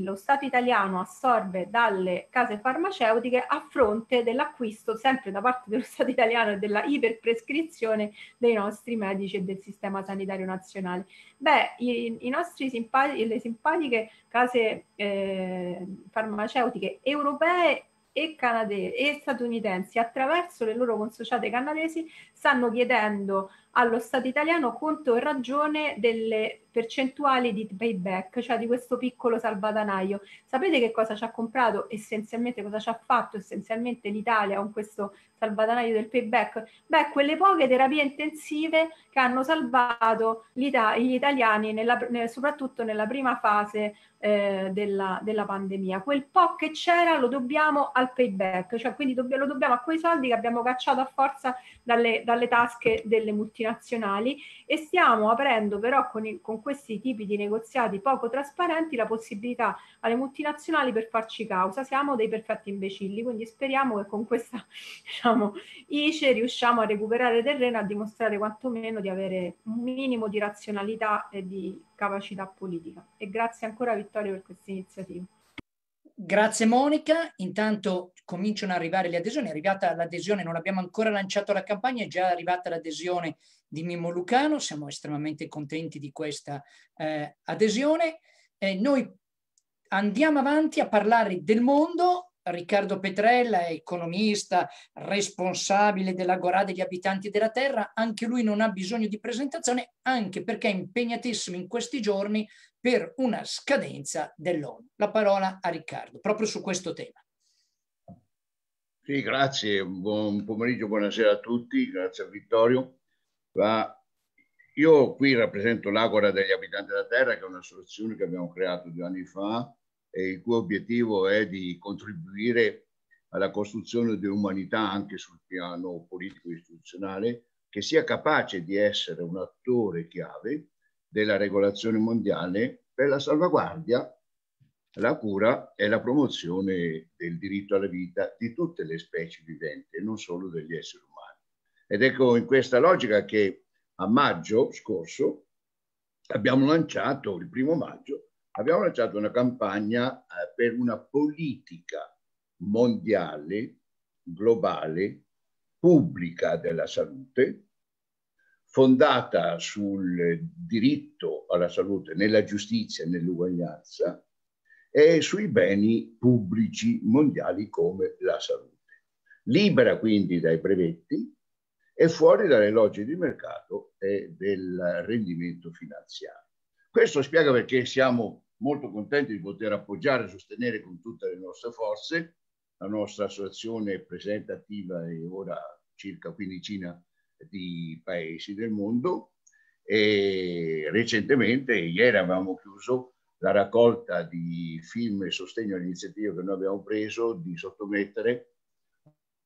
lo Stato italiano assorbe dalle case farmaceutiche a fronte dell'acquisto sempre da parte dello Stato italiano e della iperprescrizione dei nostri medici e del sistema sanitario nazionale. Beh, i, i nostri simpati, le simpatiche case eh, farmaceutiche europee e, canadesi e statunitensi attraverso le loro consociate canadesi stanno chiedendo allo Stato italiano conto e ragione delle percentuali di payback, cioè di questo piccolo salvadanaio. Sapete che cosa ci ha comprato essenzialmente, cosa ci ha fatto essenzialmente l'Italia con questo salvadanaio del payback? Beh, quelle poche terapie intensive che hanno salvato gli italiani, nella, soprattutto nella prima fase eh, della, della, pandemia. Quel po' che c'era lo dobbiamo al payback, cioè quindi dobb- lo dobbiamo a quei soldi che abbiamo cacciato a forza dalle, dalle tasche delle multinazionali e stiamo aprendo però con, il, con questi tipi di negoziati poco trasparenti la possibilità alle multinazionali per farci causa. Siamo dei perfetti imbecilli, quindi speriamo che con questa diciamo, ICE riusciamo a recuperare terreno, a dimostrare quantomeno di avere un minimo di razionalità e di capacità politica. E grazie ancora Vittorio per questa iniziativa. Grazie Monica, intanto cominciano ad arrivare le adesioni, è arrivata l'adesione, non abbiamo ancora lanciato la campagna, è già arrivata l'adesione di Mimmo Lucano, siamo estremamente contenti di questa eh, adesione. Eh, noi andiamo avanti a parlare del mondo, Riccardo Petrella è economista, responsabile della degli abitanti della Terra, anche lui non ha bisogno di presentazione, anche perché è impegnatissimo in questi giorni per una scadenza dell'ONU. La parola a Riccardo, proprio su questo tema. Sì, grazie, buon pomeriggio, buonasera a tutti, grazie a Vittorio. Va... Io qui rappresento l'Agora degli Abitanti della Terra, che è un'associazione che abbiamo creato due anni fa e il cui obiettivo è di contribuire alla costruzione di un'umanità anche sul piano politico-istituzionale che sia capace di essere un attore chiave della regolazione mondiale per la salvaguardia, la cura e la promozione del diritto alla vita di tutte le specie viventi e non solo degli esseri umani. Ed ecco in questa logica che a maggio scorso abbiamo lanciato, il primo maggio, abbiamo lanciato una campagna eh, per una politica mondiale, globale, pubblica della salute, fondata sul diritto alla salute, nella giustizia, e nell'uguaglianza e sui beni pubblici mondiali come la salute. Libera quindi dai brevetti e fuori dalle logiche di mercato e del rendimento finanziario. Questo spiega perché siamo molto contenti di poter appoggiare e sostenere con tutte le nostre forze. La nostra associazione è presente, attiva e ora circa quindicina di paesi del mondo e recentemente, ieri avevamo chiuso la raccolta di film e sostegno all'iniziativa che noi abbiamo preso di sottomettere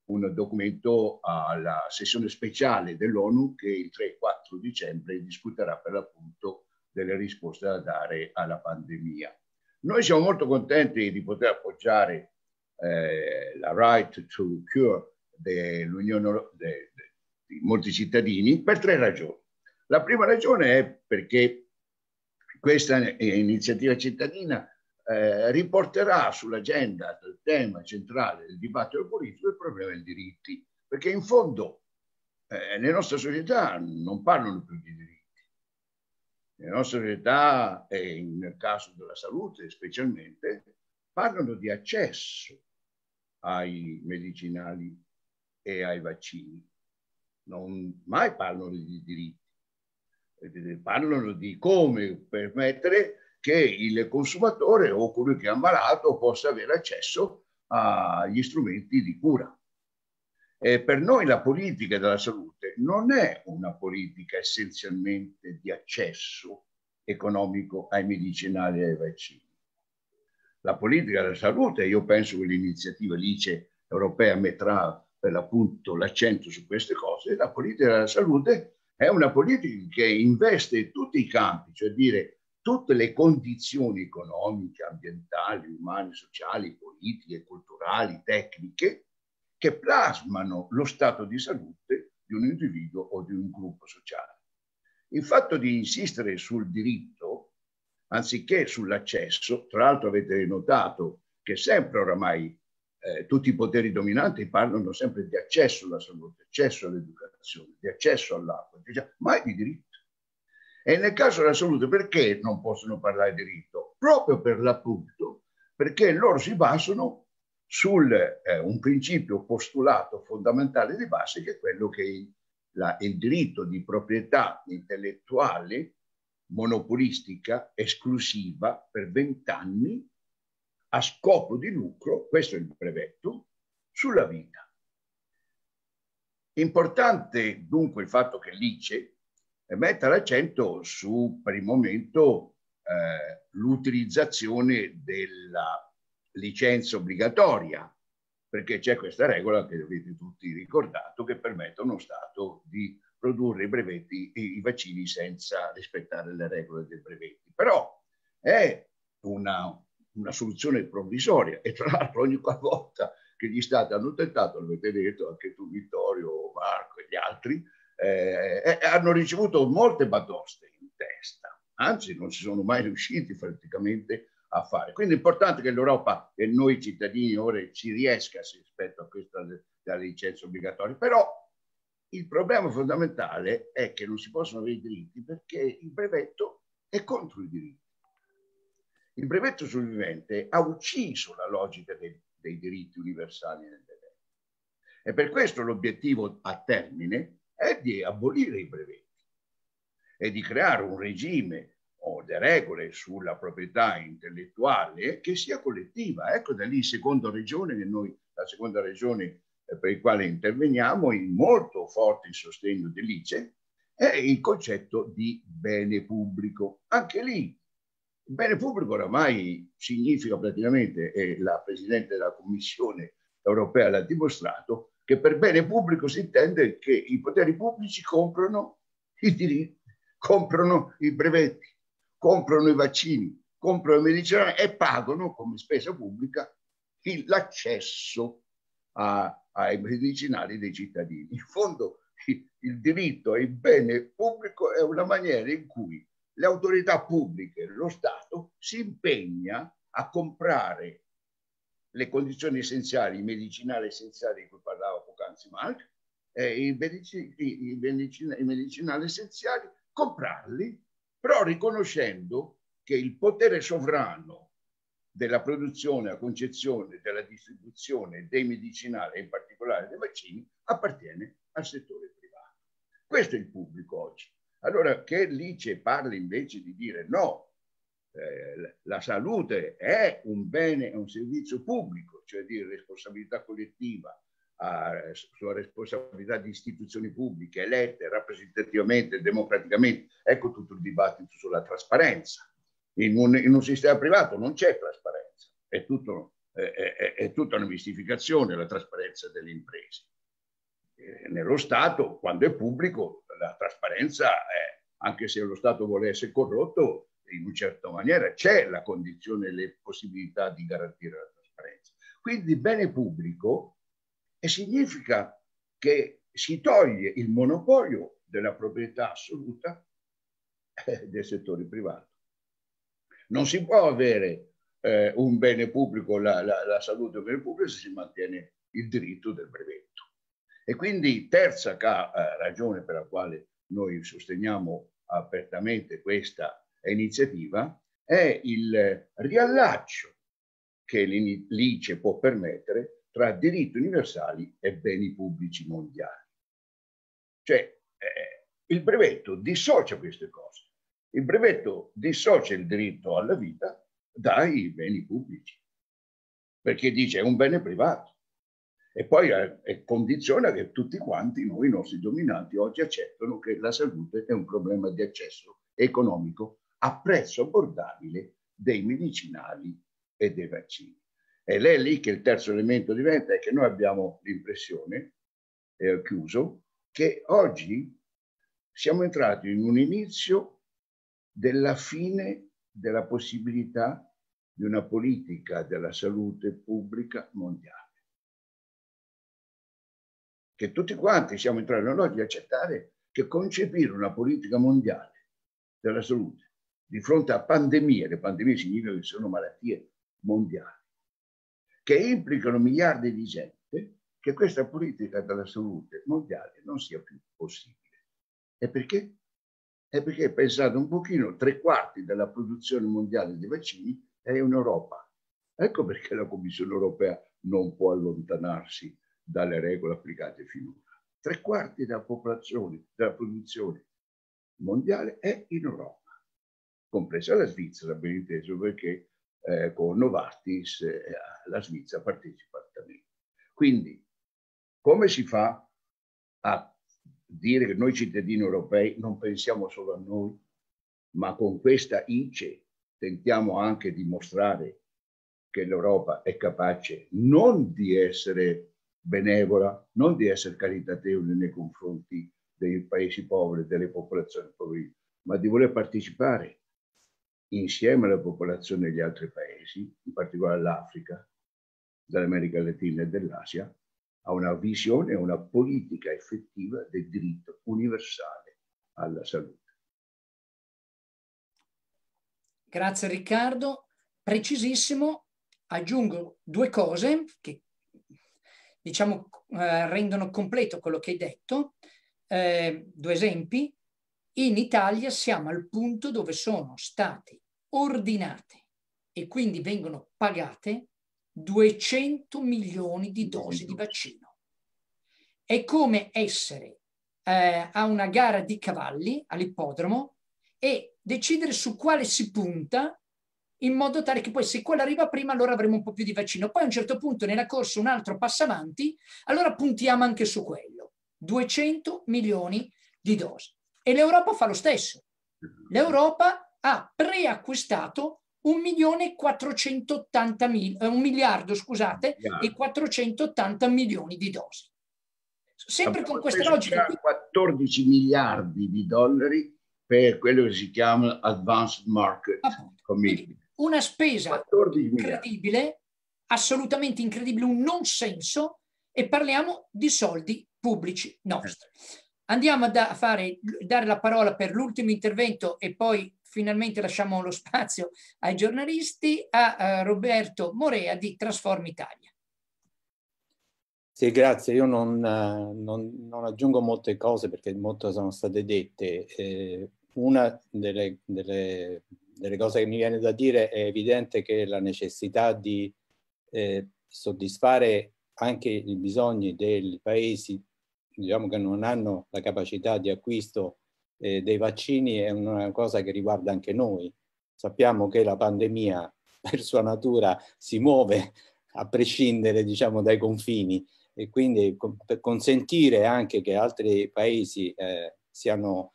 un documento alla sessione speciale dell'ONU che il 3 4 dicembre discuterà per l'appunto delle risposte da dare alla pandemia. Noi siamo molto contenti di poter appoggiare eh, la Right to Cure dell'Unione de, molti cittadini, per tre ragioni. La prima ragione è perché questa eh, iniziativa cittadina eh, riporterà sull'agenda del tema centrale del dibattito politico il problema dei diritti, perché in fondo eh, le nostre società non parlano più di diritti. Le nostre società, e nel caso della salute specialmente, parlano di accesso ai medicinali e ai vaccini non mai parlano di diritti, parlano di come permettere che il consumatore o colui che è ammalato possa avere accesso agli strumenti di cura. E per noi la politica della salute non è una politica essenzialmente di accesso economico ai medicinali e ai vaccini. La politica della salute, io penso che l'iniziativa LICE europea metterà per l'appunto l'accento su queste cose, la politica della salute è una politica che investe tutti i campi, cioè dire tutte le condizioni economiche, ambientali, umane, sociali, politiche, culturali, tecniche, che plasmano lo stato di salute di un individuo o di un gruppo sociale. Il fatto di insistere sul diritto anziché sull'accesso, tra l'altro avete notato che sempre oramai eh, tutti i poteri dominanti parlano sempre di accesso alla salute, accesso all'educazione, di accesso all'acqua, mai di diritto. E nel caso della salute perché non possono parlare di diritto? Proprio per l'appunto perché loro si basano su eh, un principio postulato fondamentale di base che è quello che il, la, il diritto di proprietà intellettuale monopolistica esclusiva per vent'anni a scopo di lucro, questo è il brevetto, sulla vita. Importante dunque il fatto che l'ICE metta l'accento su, per il momento, eh, l'utilizzazione della licenza obbligatoria, perché c'è questa regola che avete tutti ricordato che permette a uno Stato di produrre i brevetti, e i vaccini senza rispettare le regole dei brevetti. Però è una, una soluzione provvisoria e tra l'altro ogni volta che gli stati hanno tentato, l'avete detto anche tu Vittorio, Marco e gli altri, eh, eh hanno ricevuto molte batoste in testa, anzi non si sono mai riusciti praticamente a fare. Quindi è importante che l'Europa e noi cittadini ora ci riesca rispetto a questa della licenza obbligatoria, però il problema fondamentale è che non si possono avere i diritti perché il brevetto è contro i diritti il brevetto sul vivente ha ucciso la logica dei, dei diritti universali nel bene. E per questo l'obiettivo a termine è di abolire i brevetti e di creare un regime o delle regole sulla proprietà intellettuale che sia collettiva. Ecco da lì seconda regione che noi, la seconda regione eh, per il quale interveniamo, in molto forte sostegno dell'ICE, è il concetto di bene pubblico. Anche lì il bene pubblico oramai significa praticamente, e la Presidente della Commissione europea l'ha dimostrato, che per bene pubblico si intende che i poteri pubblici comprano i diritti, comprano i brevetti, comprano i vaccini, comprano i medicinali e pagano come spesa pubblica l'accesso ai medicinali dei cittadini. In fondo il diritto e il bene pubblico è una maniera in cui le autorità pubbliche, lo Stato, si impegna a comprare le condizioni essenziali, i medicinali essenziali di cui parlava poc'anzi Mark, eh, i, medici, i, i, i medicinali essenziali, comprarli, però riconoscendo che il potere sovrano della produzione, la concezione, della distribuzione dei medicinali, in particolare dei vaccini, appartiene al settore privato. Questo è il pubblico oggi. Allora che l'ICE parli invece di dire no, eh, la salute è un bene, è un servizio pubblico, cioè di responsabilità collettiva, eh, sulla responsabilità di istituzioni pubbliche elette rappresentativamente, democraticamente. Ecco tutto il dibattito sulla trasparenza. In un, in un sistema privato non c'è trasparenza, è tutto è, è, è, tutta una mistificazione la trasparenza delle imprese. Eh, nello Stato, quando è pubblico, la trasparenza, è, anche se lo Stato vuole essere corrotto, in una certa maniera c'è la condizione e le possibilità di garantire la trasparenza. Quindi bene pubblico significa che si toglie il monopolio della proprietà assoluta eh, del settore privato. Non si può avere eh, un bene pubblico, la, la, la salute del bene pubblico, se si mantiene il diritto del brevetto. E quindi terza eh, ragione per la quale noi sosteniamo apertamente questa iniziativa è il riallaccio che l'ICE può permettere tra diritti universali e beni pubblici mondiali. Cioè, eh, il brevetto dissocia queste cose. Il brevetto dissocia il diritto alla vita dai beni pubblici, perché dice è un bene privato e poi eh, condiziona che tutti quanti noi, i nostri dominanti, oggi accettano che la salute è un problema di accesso economico a prezzo abbordabile dei medicinali e dei vaccini. Ed è lì che il terzo elemento diventa, è che noi abbiamo l'impressione, eh, chiuso, che oggi siamo entrati in un inizio della fine della possibilità di una politica della salute pubblica mondiale che tutti quanti siamo entrati nella logica di accettare che concepire una politica mondiale della salute di fronte a pandemie, le pandemie significa che sono malattie mondiali, che implicano miliardi di gente, che questa politica della salute mondiale non sia più possibile. E perché? È perché pensate un pochino, tre quarti della produzione mondiale di vaccini è in Europa. Ecco perché la Commissione europea non può allontanarsi dalle regole applicate finora. Tre quarti della popolazione, della produzione mondiale è in Europa, compresa la Svizzera, ben inteso, perché eh, con Novartis eh, la Svizzera partecipa attivamente. Quindi, come si fa a dire che noi cittadini europei non pensiamo solo a noi, ma con questa ICE tentiamo anche di mostrare che l'Europa è capace non di essere benevola, non di essere caritatevole nei confronti dei paesi poveri, delle popolazioni povere, ma di voler partecipare insieme alla popolazione degli altri paesi, in particolare l'Africa, dell'America Latina e dell'Asia, a una visione, a una politica effettiva del diritto universale alla salute. Grazie Riccardo, precisissimo. Aggiungo due cose che diciamo, eh, rendono completo quello che hai detto. Eh, due esempi. In Italia siamo al punto dove sono state ordinate e quindi vengono pagate 200 milioni di dosi di vaccino. È come essere eh, a una gara di cavalli all'ippodromo e decidere su quale si punta in modo tale che poi se quella arriva prima allora avremo un po' più di vaccino. Poi a un certo punto nella corsa un altro passo avanti, allora puntiamo anche su quello. 200 milioni di dosi. E l'Europa fa lo stesso. Mhm. L'Europa ha preacquistato 1 milione 480 mil, eh, un miliardo, scusate, yeah. e 480 milioni di dosi. Sempre Abbiamo con questa logica. 14 miliardi di dollari per quello che si chiama Advanced Market Committee una spesa incredibile, assolutamente incredibile, un non senso, e parliamo di soldi pubblici nostri. Andiamo a da fare, dare la parola per l'ultimo intervento e poi finalmente lasciamo lo spazio ai giornalisti, a, Roberto Morea di Trasform Italia. Sì, grazie. Io non, non, non aggiungo molte cose perché molte sono state dette. Eh, una delle, delle delle cose che mi viene da dire è evidente che la necessità di eh, soddisfare anche i bisogni dei paesi diciamo, che non hanno la capacità di acquisto eh, dei vaccini è una cosa che riguarda anche noi. Sappiamo che la pandemia per sua natura si muove a prescindere diciamo, dai confini e quindi per consentire anche che altri paesi eh, siano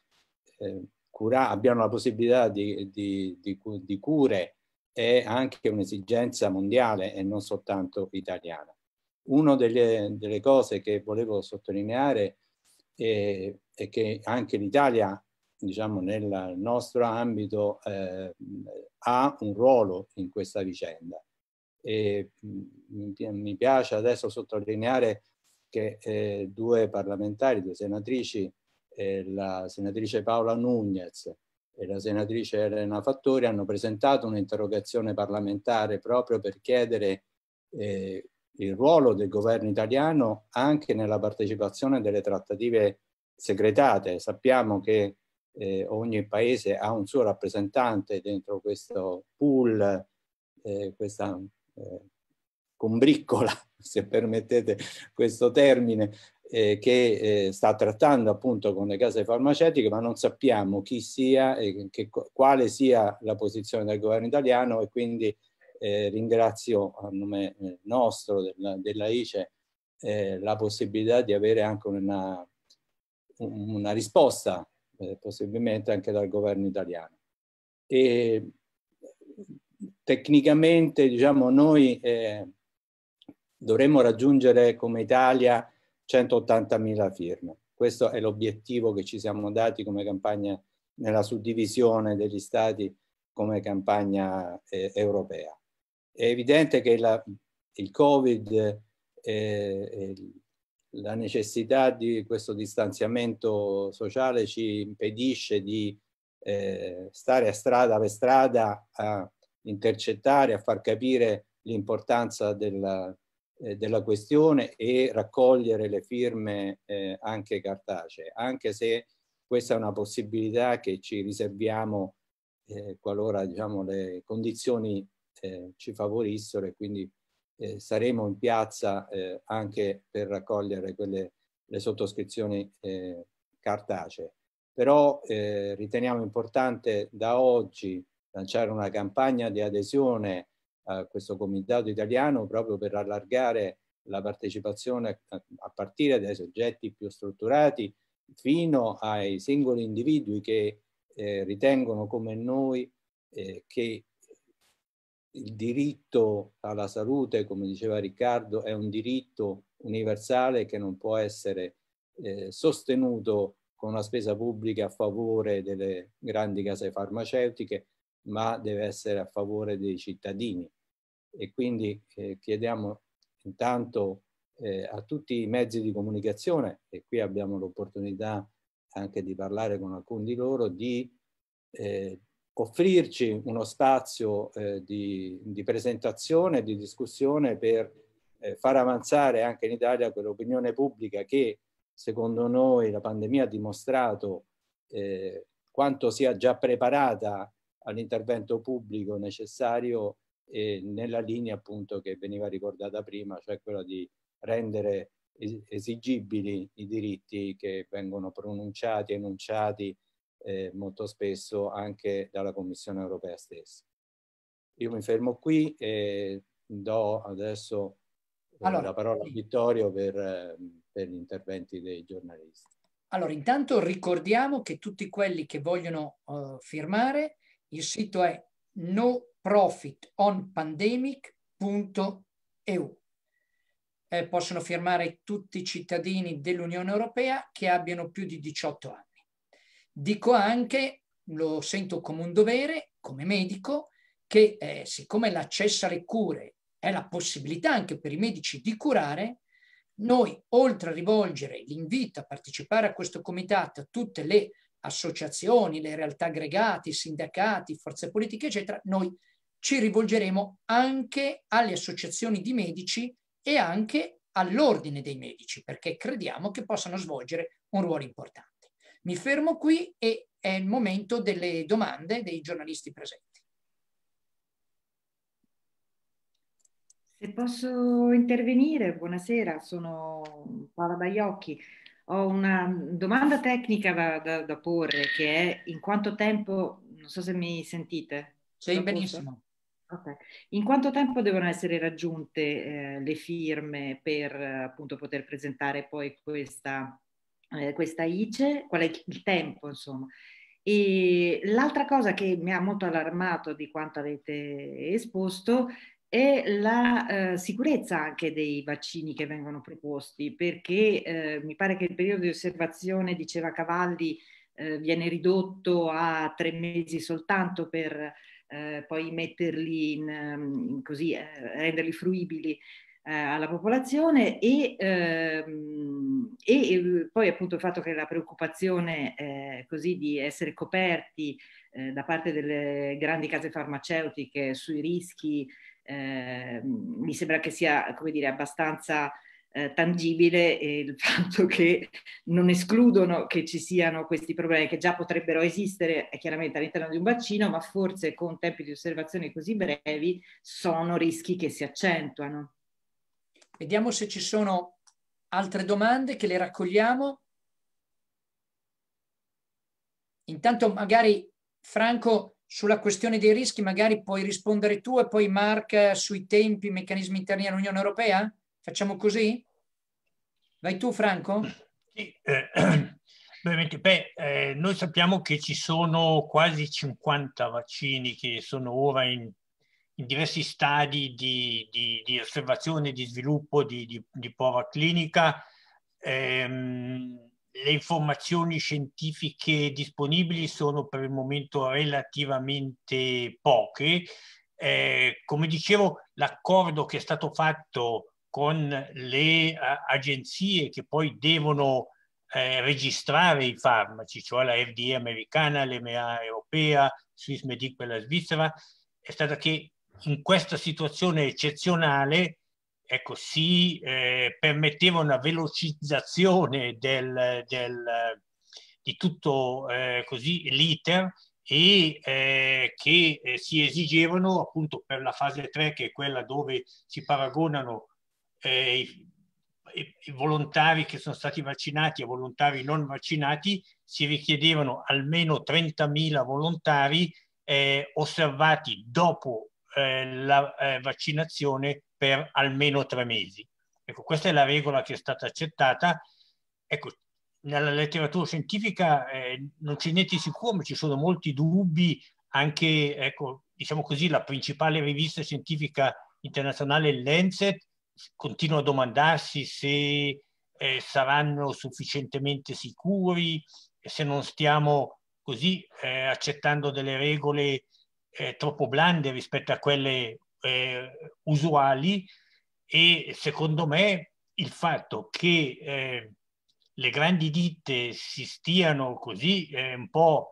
eh, cura, abbiano la possibilità di, di, di, di cure è anche un'esigenza mondiale e non soltanto italiana. Una delle, delle cose che volevo sottolineare è, è che anche l'Italia, diciamo, nel nostro ambito eh, ha un ruolo in questa vicenda. E mm, mi piace adesso sottolineare che eh, due parlamentari, due senatrici eh, la senatrice Paola Nunez e la senatrice Elena Fattori hanno presentato un'interrogazione parlamentare proprio per chiedere eh, il ruolo del governo italiano anche nella partecipazione delle trattative segretate. Sappiamo che eh, ogni paese ha un suo rappresentante dentro questo pool, eh, questa eh, combriccola, se permettete questo termine, eh, che eh, sta trattando appunto con le case farmaceutiche, ma non sappiamo chi sia e che, quale sia la posizione del governo italiano e quindi eh, ringrazio a nome eh, nostro, della, della ICE, eh, la possibilità di avere anche una, una risposta, eh, possibilmente anche dal governo italiano. E, tecnicamente, diciamo, noi dovremmo raggiungere come Italia 180.000 firme. Questo è l'obiettivo che ci siamo dati come campagna nella suddivisione degli stati come campagna eh, europea. È evidente che la, il Covid, eh, la necessità di questo distanziamento sociale ci impedisce di eh, stare a strada per strada a intercettare, a far capire l'importanza della, eh, della questione e raccogliere le firme eh, anche cartacee, anche se questa è una possibilità che ci riserviamo eh, qualora diciamo, le condizioni eh, ci favorissero e quindi eh, saremo in piazza eh, anche per raccogliere quelle, le sottoscrizioni cartacee. Però riteniamo importante da oggi lanciare una campagna di adesione eh, questo comitato italiano proprio per allargare la partecipazione a, eh, a partire dai soggetti più strutturati fino ai singoli individui che eh, ritengono come noi eh, che il diritto alla salute, come diceva Riccardo, è un diritto universale che non può essere eh, sostenuto con una spesa pubblica a favore delle grandi case farmaceutiche ma deve essere a favore dei cittadini. E quindi eh, chiediamo intanto eh, a tutti i mezzi di comunicazione, e qui abbiamo l'opportunità anche di parlare con alcuni di loro, di eh, offrirci uno spazio eh, di, di, presentazione, di discussione per eh, far avanzare anche in Italia quell'opinione pubblica che secondo noi la pandemia ha dimostrato eh, quanto sia già preparata all'intervento pubblico necessario eh, nella linea appunto che veniva ricordata prima, cioè quella di rendere esigibili i diritti che vengono pronunciati, enunciati eh, molto spesso anche dalla Commissione europea stessa. Io mi fermo qui e do adesso eh, allora, la parola a Vittorio per, ehm, per gli interventi dei giornalisti. Allora, intanto ricordiamo che tutti quelli che vogliono uh, firmare il sito è noprofitonpandemic.eu. Eh, possono firmare tutti i cittadini dell'Unione Europea che abbiano più di 18 anni. Dico anche, lo sento come un dovere, come medico, che eh, siccome l'accesso alle cure è la possibilità anche per i medici di curare, noi, oltre a rivolgere l'invito a partecipare a questo comitato a tutte le associazioni, le realtà aggregate, sindacati, forze politiche, eccetera, noi ci rivolgeremo anche alle associazioni di medici e anche all'ordine dei medici, perché crediamo che possano svolgere un ruolo importante. Mi fermo qui e è il momento delle domande dei giornalisti presenti. Se posso intervenire, buonasera, sono Paola Baiocchi. Ho una domanda tecnica da, da, da porre che è in quanto tempo, non so se mi sentite. Sì, benissimo. Okay. In quanto tempo devono essere raggiunte eh, le firme per appunto poter presentare poi questa, eh, questa ICE? Qual è il tempo insomma? E l'altra cosa che mi ha molto allarmato di quanto avete esposto è la eh, sicurezza anche dei vaccini che vengono proposti, perché eh, mi pare che il periodo di osservazione, diceva Cavalli, eh, viene ridotto a tre mesi soltanto per eh, poi metterli in, in ehm, così, eh, renderli fruibili eh, alla popolazione e, ehm, e, poi appunto il fatto che la preoccupazione eh, così di essere coperti eh, da parte delle grandi case farmaceutiche sui rischi Ehm, mi sembra che sia, come dire, abbastanza eh, tangibile eh, il fatto che non escludono che ci siano questi problemi che già potrebbero esistere eh, chiaramente all'interno di un vaccino, ma forse con tempi di osservazione così brevi sono rischi che si accentuano. Vediamo se ci sono altre domande che le raccogliamo. Intanto magari Franco sulla questione dei rischi magari puoi rispondere tu e poi Mark eh, sui tempi, meccanismi interni all'Unione Europea? Facciamo così? Vai tu Franco? Sì, eh, beh, eh, noi sappiamo che ci sono quasi 50 vaccini che sono ora in, in diversi stadi di, di, di, osservazione, di sviluppo, di, di prova clinica. Eh, le informazioni scientifiche disponibili sono per il momento relativamente poche. Eh, come dicevo, l'accordo che è stato fatto con le a, agenzie che poi devono eh, registrare i farmaci, cioè la FDA americana, l'EMA europea, Swiss Medic per la Svizzera, è stata che in questa situazione eccezionale ecco, si eh, permetteva una velocizzazione del, del, di tutto eh, così l'iter e eh, che eh, si esigevano appunto per la fase 3 che è quella dove si paragonano eh, i, i volontari che sono stati vaccinati a volontari non vaccinati si richiedevano almeno 30.000 volontari eh, osservati dopo la vaccinazione per almeno tre mesi. Ecco, questa è la regola che è stata accettata. Ecco, nella letteratura scientifica eh, non c'è niente sicuro, ma ci sono molti dubbi, anche, ecco, diciamo così, la principale rivista scientifica internazionale, Lancet, continua a domandarsi se eh, saranno sufficientemente sicuri, se non stiamo così eh, accettando delle regole eh, troppo blande rispetto a quelle eh, usuali e secondo me il fatto che eh, le grandi ditte si stiano così eh, un po'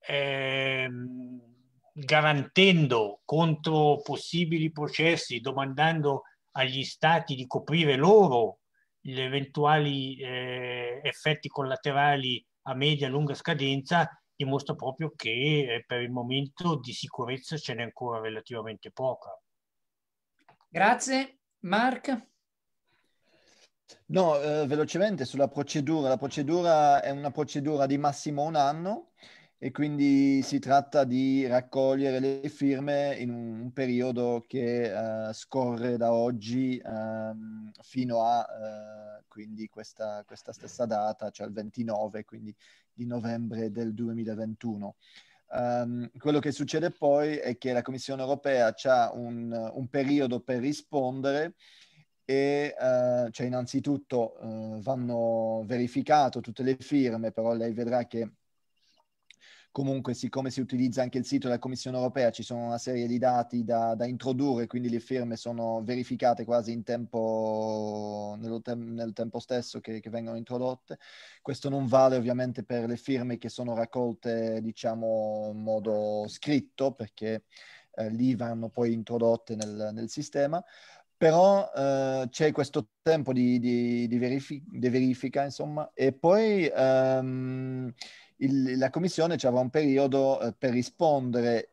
ehm, garantendo contro possibili processi, domandando agli stati di coprire loro gli eventuali eh, effetti collaterali a media e lunga scadenza, dimostra proprio che eh, per il momento di sicurezza ce n'è ancora relativamente poca. Grazie. Mark? No, eh, velocemente sulla procedura. La procedura è una procedura di massimo un anno e quindi si tratta di raccogliere le firme in un, periodo che uh, scorre da oggi um, fino a uh, quindi questa, questa, stessa data, cioè il 29 quindi di novembre del 2021. Um, ehm, quello che succede poi è che la Commissione europea ha un, un periodo per rispondere e uh, cioè innanzitutto vanno verificate tutte le firme, però lei vedrà che Comunque, siccome si utilizza anche il sito della Commissione europea, ci sono una serie di dati da, da introdurre, quindi le firme sono verificate quasi in tempo, te- nel tempo stesso che, che, vengono introdotte. Questo non vale ovviamente per le firme che sono raccolte, diciamo, in modo scritto, perché eh, lì vanno poi introdotte nel, nel sistema però eh, c'è questo tempo di, di, di, verifi- di verifica, insomma, e poi ehm, il, la commissione aveva un periodo eh, per rispondere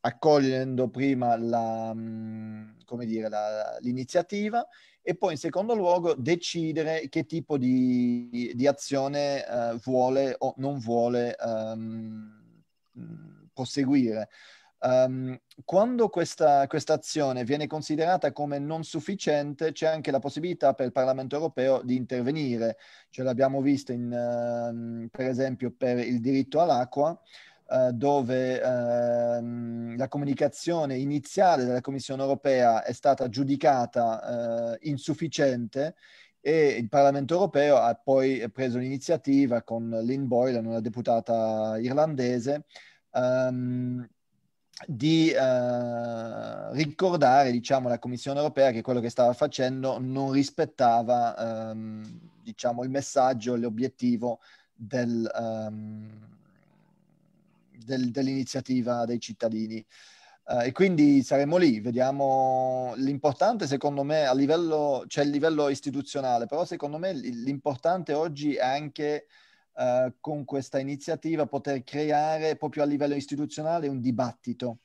accogliendo prima la, mm, dire, la, l'iniziativa e poi in secondo luogo decidere che tipo di, di azione eh, vuole o non vuole ehm, mm, proseguire. Um, quando questa, azione viene considerata come non sufficiente, c'è anche la possibilità per il Parlamento europeo di intervenire. Ce l'abbiamo visto, in, uh, per esempio per il diritto all'acqua, uh, dove uh, la comunicazione iniziale della Commissione europea è stata giudicata eh, insufficiente e il Parlamento europeo ha poi preso l'iniziativa con Lynn Boylan, una deputata irlandese, um, di eh, ricordare diciamo, alla Commissione europea che quello che stava facendo non rispettava ehm, diciamo, il messaggio, l'obiettivo del, ehm, del, dell'iniziativa dei cittadini. Eh, e quindi saremo lì, vediamo l'importante secondo me a livello, c'è cioè il livello istituzionale, però secondo me l'importante oggi è anche eh, con questa iniziativa poter creare proprio a livello istituzionale un dibattito.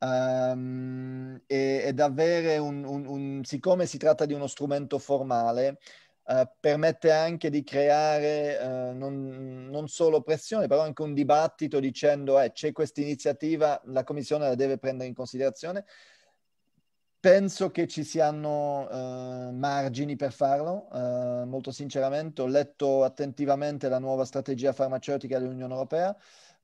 Um, e, ed avere un, un, un, siccome si tratta di uno strumento formale, Uh, permette anche di creare uh, non, non, solo pressione, però anche un dibattito dicendo eh, c'è questa iniziativa, la Commissione la deve prendere in considerazione, Penso che ci siano eh, margini per farlo, eh, molto sinceramente. Ho letto attentivamente la nuova strategia farmaceutica dell'Unione Europea,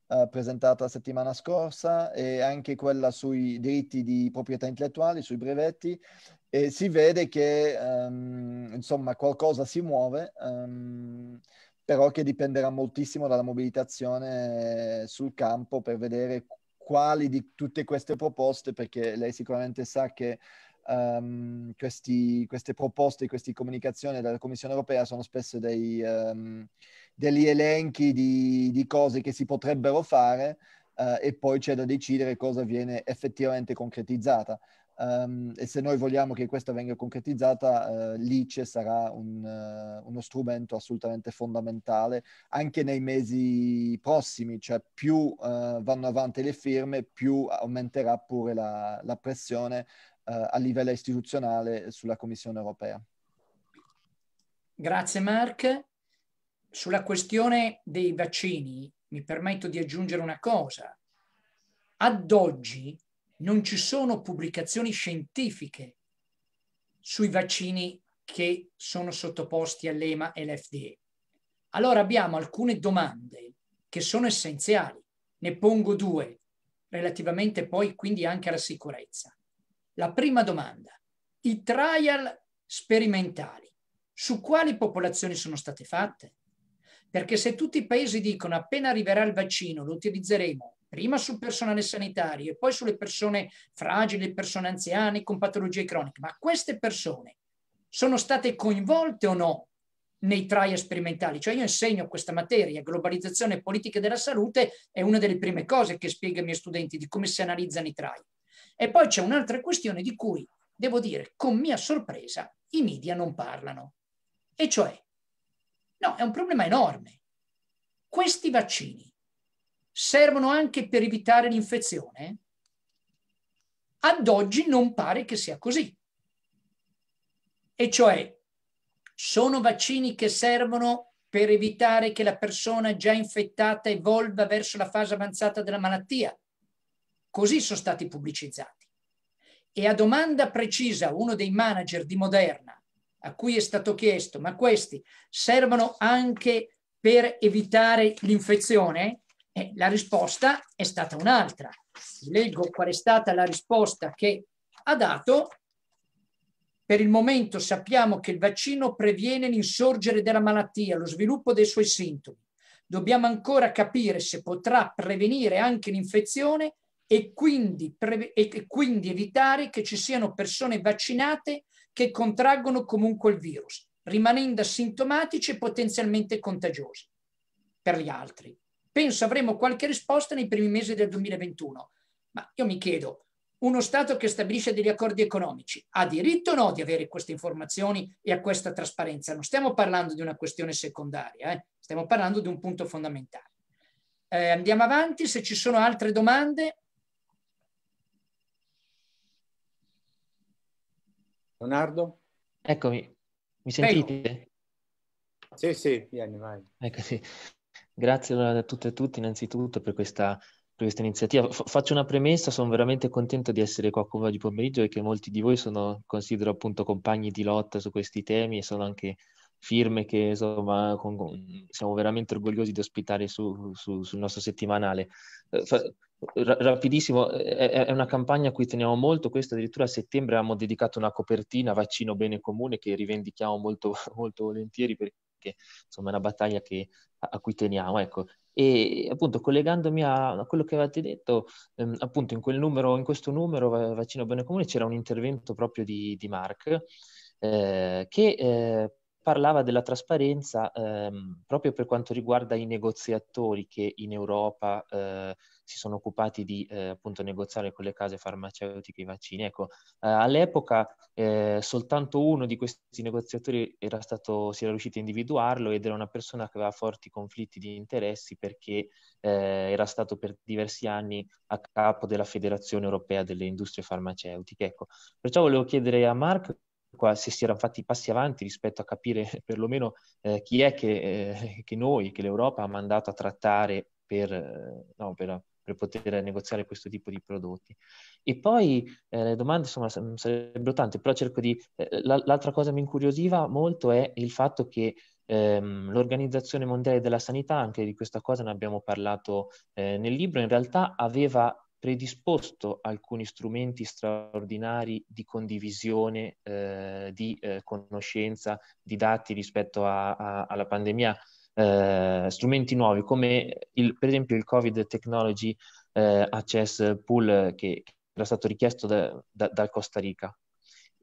eh, presentata la settimana scorsa, e anche quella sui diritti di proprietà intellettuali, sui brevetti, e si vede che ehm, insomma qualcosa si muove. Ehm, però che dipenderà moltissimo dalla mobilitazione sul campo per vedere quali di tutte queste proposte, perché lei sicuramente sa che um, questi, queste proposte, queste comunicazioni della Commissione europea sono spesso dei, um, degli elenchi di, di, cose che si potrebbero fare uh, e poi c'è da decidere cosa viene effettivamente concretizzata um, e se noi vogliamo che questa venga concretizzata, uh, eh, l'ICE sarà un, uh, uno strumento assolutamente fondamentale anche nei mesi prossimi, cioè più uh, vanno avanti le firme, più aumenterà pure la, la pressione a livello istituzionale sulla Commissione europea. Grazie Mark. Sulla questione dei vaccini mi permetto di aggiungere una cosa. Ad oggi non ci sono pubblicazioni scientifiche sui vaccini che sono sottoposti all'EMA e all'FDA. Allora abbiamo alcune domande che sono essenziali. Ne pongo due relativamente poi quindi anche alla sicurezza. La prima domanda, i trial sperimentali, su quali popolazioni sono state fatte? Perché se tutti i paesi dicono appena arriverà il vaccino lo utilizzeremo prima sul personale sanitario e poi sulle persone fragili, persone anziane con patologie croniche, ma queste persone sono state coinvolte o no nei trial sperimentali? Cioè io insegno questa materia, globalizzazione e politica della salute è una delle prime cose che spiego ai miei studenti di come si analizzano i trial. E poi c'è un'altra questione di cui, devo dire, con mia sorpresa, i media non parlano. E cioè, no, è un problema enorme. Questi vaccini servono anche per evitare l'infezione? Ad oggi non pare che sia così. E cioè, sono vaccini che servono per evitare che la persona già infettata evolva verso la fase avanzata della malattia. Così sono stati pubblicizzati. E a domanda precisa uno dei manager di Moderna, a cui è stato chiesto, ma questi servono anche per evitare l'infezione? Eh, la risposta è stata un'altra. Leggo qual è stata la risposta che ha dato. Per il momento sappiamo che il vaccino previene l'insorgere della malattia, lo sviluppo dei suoi sintomi. Dobbiamo ancora capire se potrà prevenire anche l'infezione e quindi, pre- e quindi evitare che ci siano persone vaccinate che contraggono comunque il virus, rimanendo asintomatici e potenzialmente contagiosi per gli altri penso avremo qualche risposta nei primi mesi del 2021. Ma io mi chiedo, uno Stato che stabilisce degli accordi economici ha diritto o no di avere queste informazioni e a questa trasparenza? Non stiamo parlando di una questione secondaria, eh? stiamo parlando di un punto fondamentale. Eh, andiamo avanti, se ci sono altre domande. Leonardo? Eccomi, mi sentite? Prego. Sì, sì, vieni, vai. Ecco, sì. Grazie allora a tutte e a tutti innanzitutto per questa, per questa iniziativa. F- faccio una premessa, sono veramente contento di essere qua con voi oggi pomeriggio e che molti di voi sono, considero appunto compagni di lotta su questi temi e sono anche firme che insomma con, siamo veramente orgogliosi di ospitare su, su, sul nostro settimanale. Eh, fa, ra- rapidissimo, è, è, una campagna a cui teniamo molto, questo addirittura a settembre abbiamo dedicato una copertina Vaccino Bene Comune che rivendichiamo molto, molto volentieri perché perché insomma è una battaglia che, a, a, cui teniamo. Ecco. E appunto collegandomi a, a quello che avevate detto, ehm, appunto in, quel numero, in questo numero vaccino bene comune c'era un intervento proprio di, di Mark eh, che eh, parlava della trasparenza ehm, proprio per quanto riguarda i negoziatori che in Europa eh, si sono occupati di eh, appunto negoziare con le case farmaceutiche i vaccini. Ecco, eh, all'epoca eh, soltanto uno di questi negoziatori era stato, si era riuscito a individuarlo ed era una persona che aveva forti conflitti di interessi perché eh, era stato per diversi anni a capo della Federazione Europea delle Industrie Farmaceutiche. Ecco, perciò volevo chiedere a Mark qua se si erano fatti passi avanti rispetto a capire perlomeno eh, chi è che, eh, che, noi, che l'Europa ha mandato a trattare per, eh, no, per, per poter negoziare questo tipo di prodotti. E poi eh, le domande insomma, sarebbero tante, però cerco di... Eh, l'altra cosa mi incuriosiva molto è il fatto che ehm, l'Organizzazione Mondiale della Sanità, anche di questa cosa ne abbiamo parlato eh, nel libro, in realtà aveva predisposto alcuni strumenti straordinari di condivisione eh, di eh, conoscenza, di dati rispetto a, a, alla pandemia, eh, strumenti nuovi come il, per esempio il Covid Technology eh, Access Pool che era stato richiesto da, da, dal Costa Rica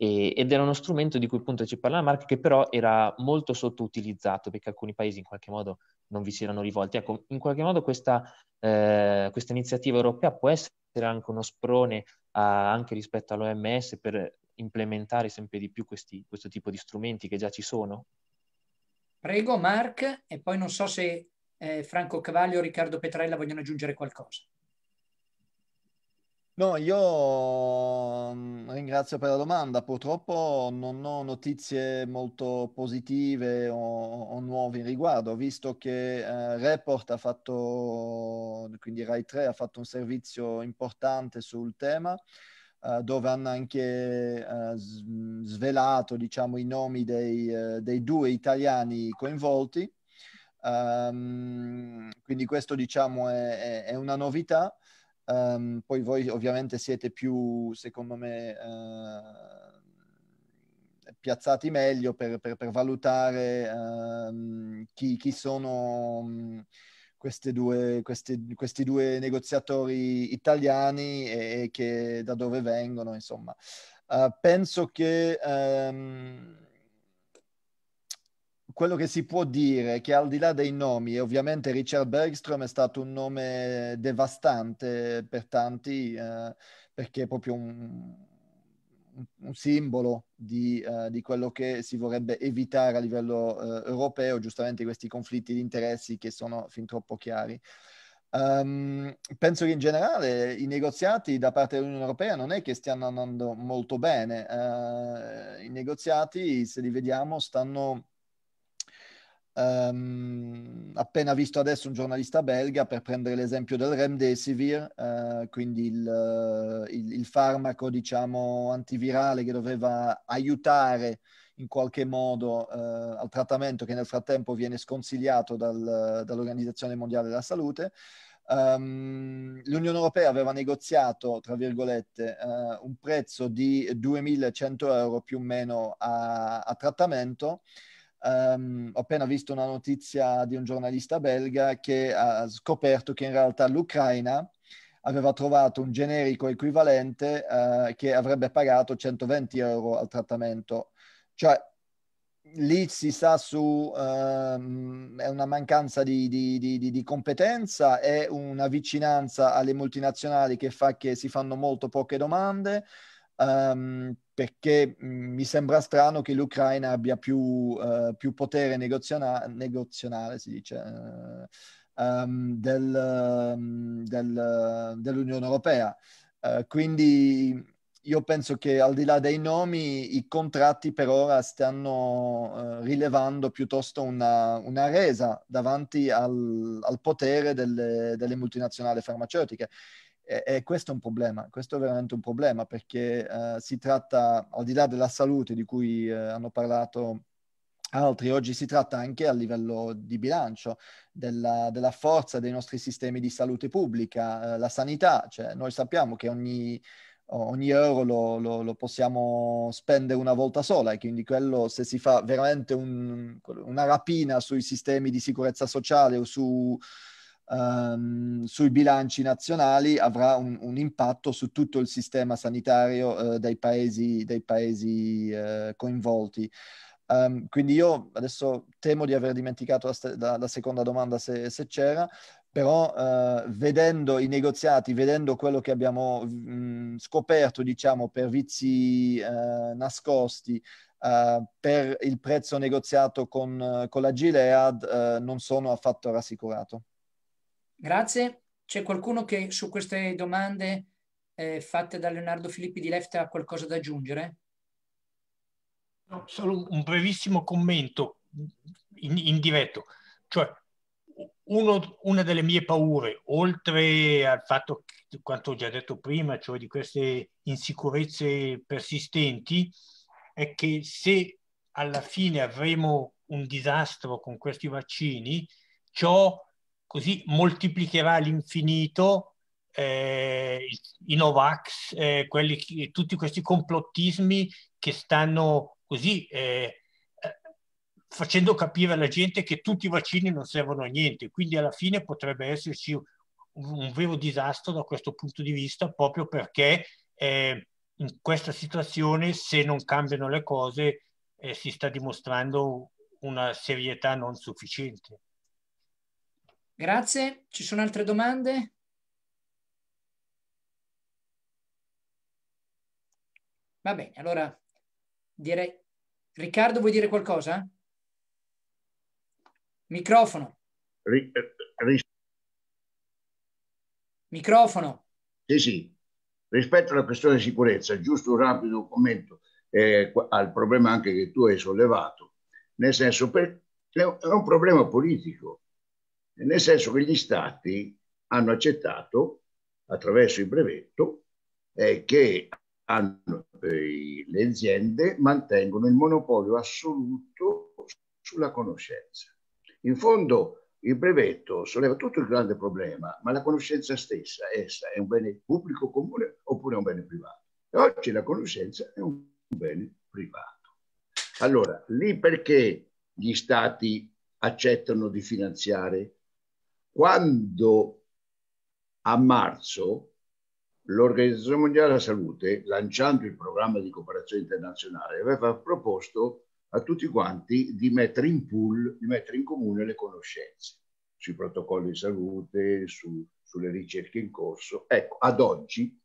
e, ed era uno strumento di cui appunto ci parlava Mark che però era molto sottoutilizzato perché alcuni paesi in qualche modo non vi si erano rivolti. Ecco, in qualche modo questa, eh, questa iniziativa europea può essere anche uno sprone a, anche rispetto all'OMS per implementare sempre di più questi, questo tipo di strumenti che già ci sono? Prego Mark e poi non so se eh, Franco Cavaglio o Riccardo Petrella vogliono aggiungere qualcosa. No, io mm, ringrazio per la domanda. Purtroppo non ho notizie molto positive o, o nuove in riguardo, visto che eh, Report ha fatto, quindi Rai 3 ha fatto un servizio importante sul tema, eh, dove hanno anche eh, svelato, diciamo, i nomi dei, eh, dei due italiani coinvolti. Um, quindi questo, diciamo, è, è, è una novità. Um, poi voi ovviamente siete più, secondo me, uh, piazzati meglio per, per, per valutare um, chi, chi, sono um, due, queste, questi due negoziatori italiani e, e che, da dove vengono, insomma. Uh, penso che quello che si può dire è che al di là dei nomi, e ovviamente Richard Bergstrom è stato un nome devastante per tanti, eh, perché è proprio un, un simbolo di, eh, di, quello che si vorrebbe evitare a livello eh, europeo, giustamente questi conflitti di interessi che sono fin troppo chiari. Um, penso che in generale i negoziati da parte dell'Unione Europea non è che stiano andando molto bene, uh, i negoziati se li vediamo stanno Um, appena visto adesso un giornalista belga per prendere l'esempio del Remdesivir, uh, quindi il, il, il, farmaco diciamo antivirale che doveva aiutare in qualche modo uh, al trattamento che nel frattempo viene sconsigliato dal, dall'Organizzazione Mondiale della Salute. Um, L'Unione Europea aveva negoziato, tra virgolette, uh, un prezzo di 2.100 euro più o meno a, a trattamento Um, ho appena visto una notizia di un giornalista belga che ha scoperto che in realtà l'Ucraina aveva trovato un generico equivalente uh, che avrebbe pagato 120 euro al trattamento. Cioè, lì si sa su uh, è una mancanza di, di, di, di, competenza, è una vicinanza alle multinazionali che fa che si fanno molto poche domande, um, perché mm, mi sembra strano che l'Ucraina abbia più, uh, più potere negoziona- negozionale, si dice, uh, um, del, um, del, uh, dell'Unione Europea. Eh, quindi io penso che al di là dei nomi, i contratti per ora stanno rilevando piuttosto una, una resa davanti al, al potere delle, delle multinazionali farmaceutiche e, e, questo è un problema, questo è veramente un problema perché uh, si tratta, al di là della salute di cui uh, hanno parlato altri, oggi si tratta anche a livello di bilancio della, della forza dei nostri sistemi di salute pubblica, uh, la sanità, cioè noi sappiamo che ogni ogni euro lo, lo, lo, possiamo spendere una volta sola e quindi quello se si fa veramente un, una rapina sui sistemi di sicurezza sociale o su, ehm, sui bilanci nazionali avrà un, un, impatto su tutto il sistema sanitario eh, dei paesi, dei paesi eh, coinvolti. Um, quindi io adesso temo di aver dimenticato la, la, la seconda domanda se, se c'era, però eh, vedendo i negoziati, vedendo quello che abbiamo mh, mm, scoperto, diciamo, per vizi eh, nascosti, eh, per il prezzo negoziato con, con la Gilead, eh, non sono affatto rassicurato. Grazie. C'è qualcuno che su queste domande eh, fatte da Leonardo Filippi di Left ha qualcosa da aggiungere? No, solo un brevissimo commento in, in diretto. Cioè, uno, una delle mie paure, oltre al fatto che, quanto ho già detto prima, cioè di queste insicurezze persistenti, è che se alla fine avremo un disastro con questi vaccini, ciò così moltiplicherà all'infinito eh, i Novax, eh, quelli, tutti questi complottismi che stanno così eh, eh, facendo capire alla gente che tutti i vaccini non servono a niente, quindi alla fine potrebbe esserci un, un vero disastro da questo punto di vista proprio perché eh, in questa situazione se non cambiano le cose eh, si sta dimostrando una serietà non sufficiente. Grazie, ci sono altre domande? Va bene, allora direi... Riccardo, vuoi dire qualcosa? Microfono. Eh, Microfono. Sì, sì. Rispetto alla questione di sicurezza, giusto un rapido commento eh, al problema anche che tu hai sollevato, nel senso per, è un problema politico nel senso che gli stati hanno accettato attraverso il brevetto eh, che hanno, eh, le aziende mantengono il monopolio assoluto sulla conoscenza. In fondo il brevetto solleva tutto il grande problema, ma la conoscenza stessa, essa è un bene pubblico comune oppure è un bene privato? E oggi la conoscenza è un bene privato. Allora, lì perché gli stati accettano di finanziare quando a marzo l'Organizzazione Mondiale della Salute, lanciando il programma di cooperazione internazionale, aveva proposto a tutti quanti di mettere in pool, di mettere in comune le conoscenze sui protocolli di salute, su, sulle ricerche in corso. Ecco, ad oggi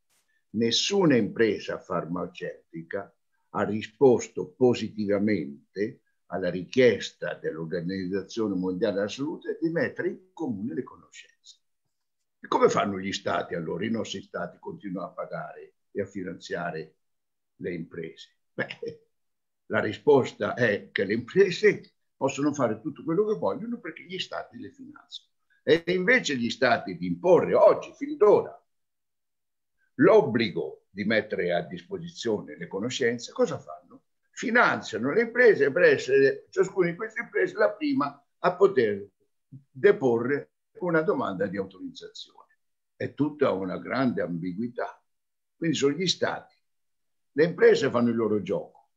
nessuna impresa farmaceutica ha risposto positivamente alla richiesta dell'Organizzazione Mondiale della Salute di mettere in comune le conoscenze. E come fanno gli stati allora? I nostri stati continuano a pagare e a finanziare le imprese? Beh, la risposta è che le imprese possono fare tutto quello che vogliono perché gli stati le finanziano. E invece gli stati di imporre oggi, fin d'ora, l'obbligo di mettere a disposizione le conoscenze, cosa fanno? finanziano le imprese per essere ciascuna di queste imprese la prima a poter deporre una domanda di autorizzazione. È tutta una grande ambiguità. Quindi sono gli stati. Le imprese fanno il loro gioco.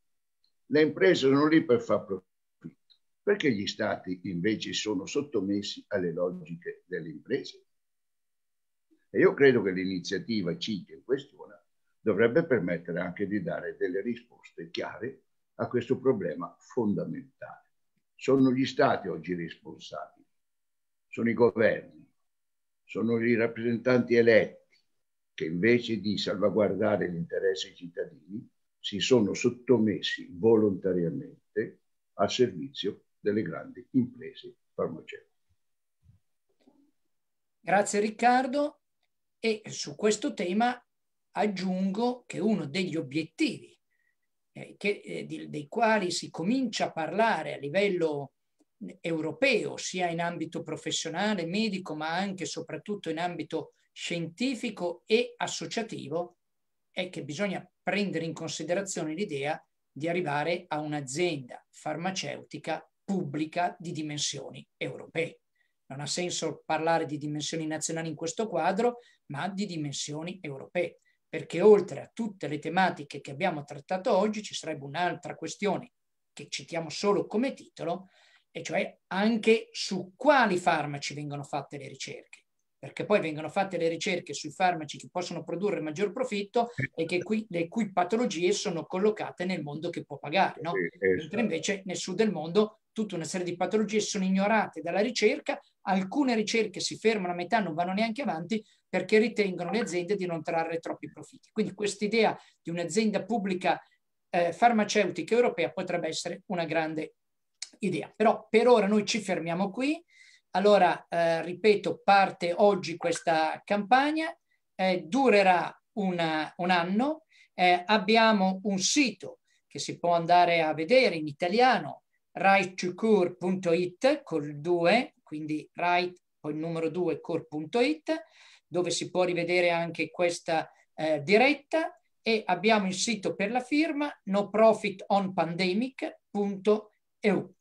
Le imprese sono lì per far profitto. Perché gli stati invece sono sottomessi alle logiche delle imprese? E io credo che l'iniziativa CIT in questione dovrebbe permettere anche di dare delle risposte chiare a questo problema fondamentale. Sono gli stati oggi responsabili, sono i governi, sono i rappresentanti eletti che invece di salvaguardare l'interesse dei cittadini si sono sottomessi volontariamente al servizio delle grandi imprese farmaceutiche. Grazie Riccardo e su questo tema aggiungo che uno degli obiettivi eh, che, eh, di, dei quali si comincia a parlare a livello mm, europeo, sia in ambito professionale, medico, ma anche e soprattutto in ambito scientifico e associativo, è che bisogna prendere in considerazione l'idea di arrivare a un'azienda farmaceutica pubblica di dimensioni europee. Non ha senso parlare di dimensioni nazionali in questo quadro, ma di dimensioni europee perché oltre a tutte le tematiche che abbiamo trattato oggi ci sarebbe un'altra questione che citiamo solo come titolo, e cioè anche su quali farmaci vengono fatte le ricerche, perché poi vengono fatte le ricerche sui farmaci che possono produrre maggior profitto e che qui, le cui patologie sono collocate nel mondo che può pagare, no? mentre esatto. invece nel sud del mondo tutta una serie di patologie sono ignorate dalla ricerca alcune ricerche si fermano a metà, non vanno neanche avanti perché ritengono le aziende di non trarre troppi profitti. Quindi questa idea di un'azienda pubblica eh, farmaceutica europea potrebbe essere una grande idea. Però per ora noi ci fermiamo qui. Allora, eh, ripeto, parte oggi questa campagna, eh, durerà una, un anno, eh, abbiamo un sito che si può andare a vedere in italiano, raitucur.it col 2 quindi write, poi il numero 2 core.it, dove si può rivedere anche questa eh, diretta e abbiamo il sito per la firma noprofitonpandemic.eu.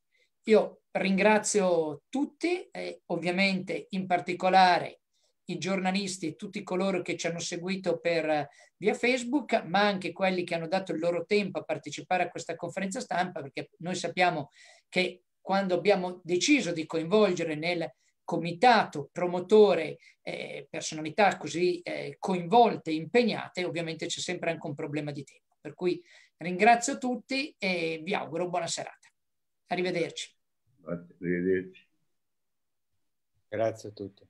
Io ringrazio tutti, e ovviamente in particolare i giornalisti e tutti coloro che ci hanno seguito per eh, via Facebook, ma anche quelli che hanno dato il loro tempo a partecipare a questa conferenza stampa, perché noi sappiamo che quando abbiamo deciso di coinvolgere nel comitato promotore eh, personalità così eh, coinvolte, impegnate, ovviamente c'è sempre anche un problema di tempo. Per cui ringrazio tutti e vi auguro buona serata. Arrivederci. Arrivederci. Grazie a tutti.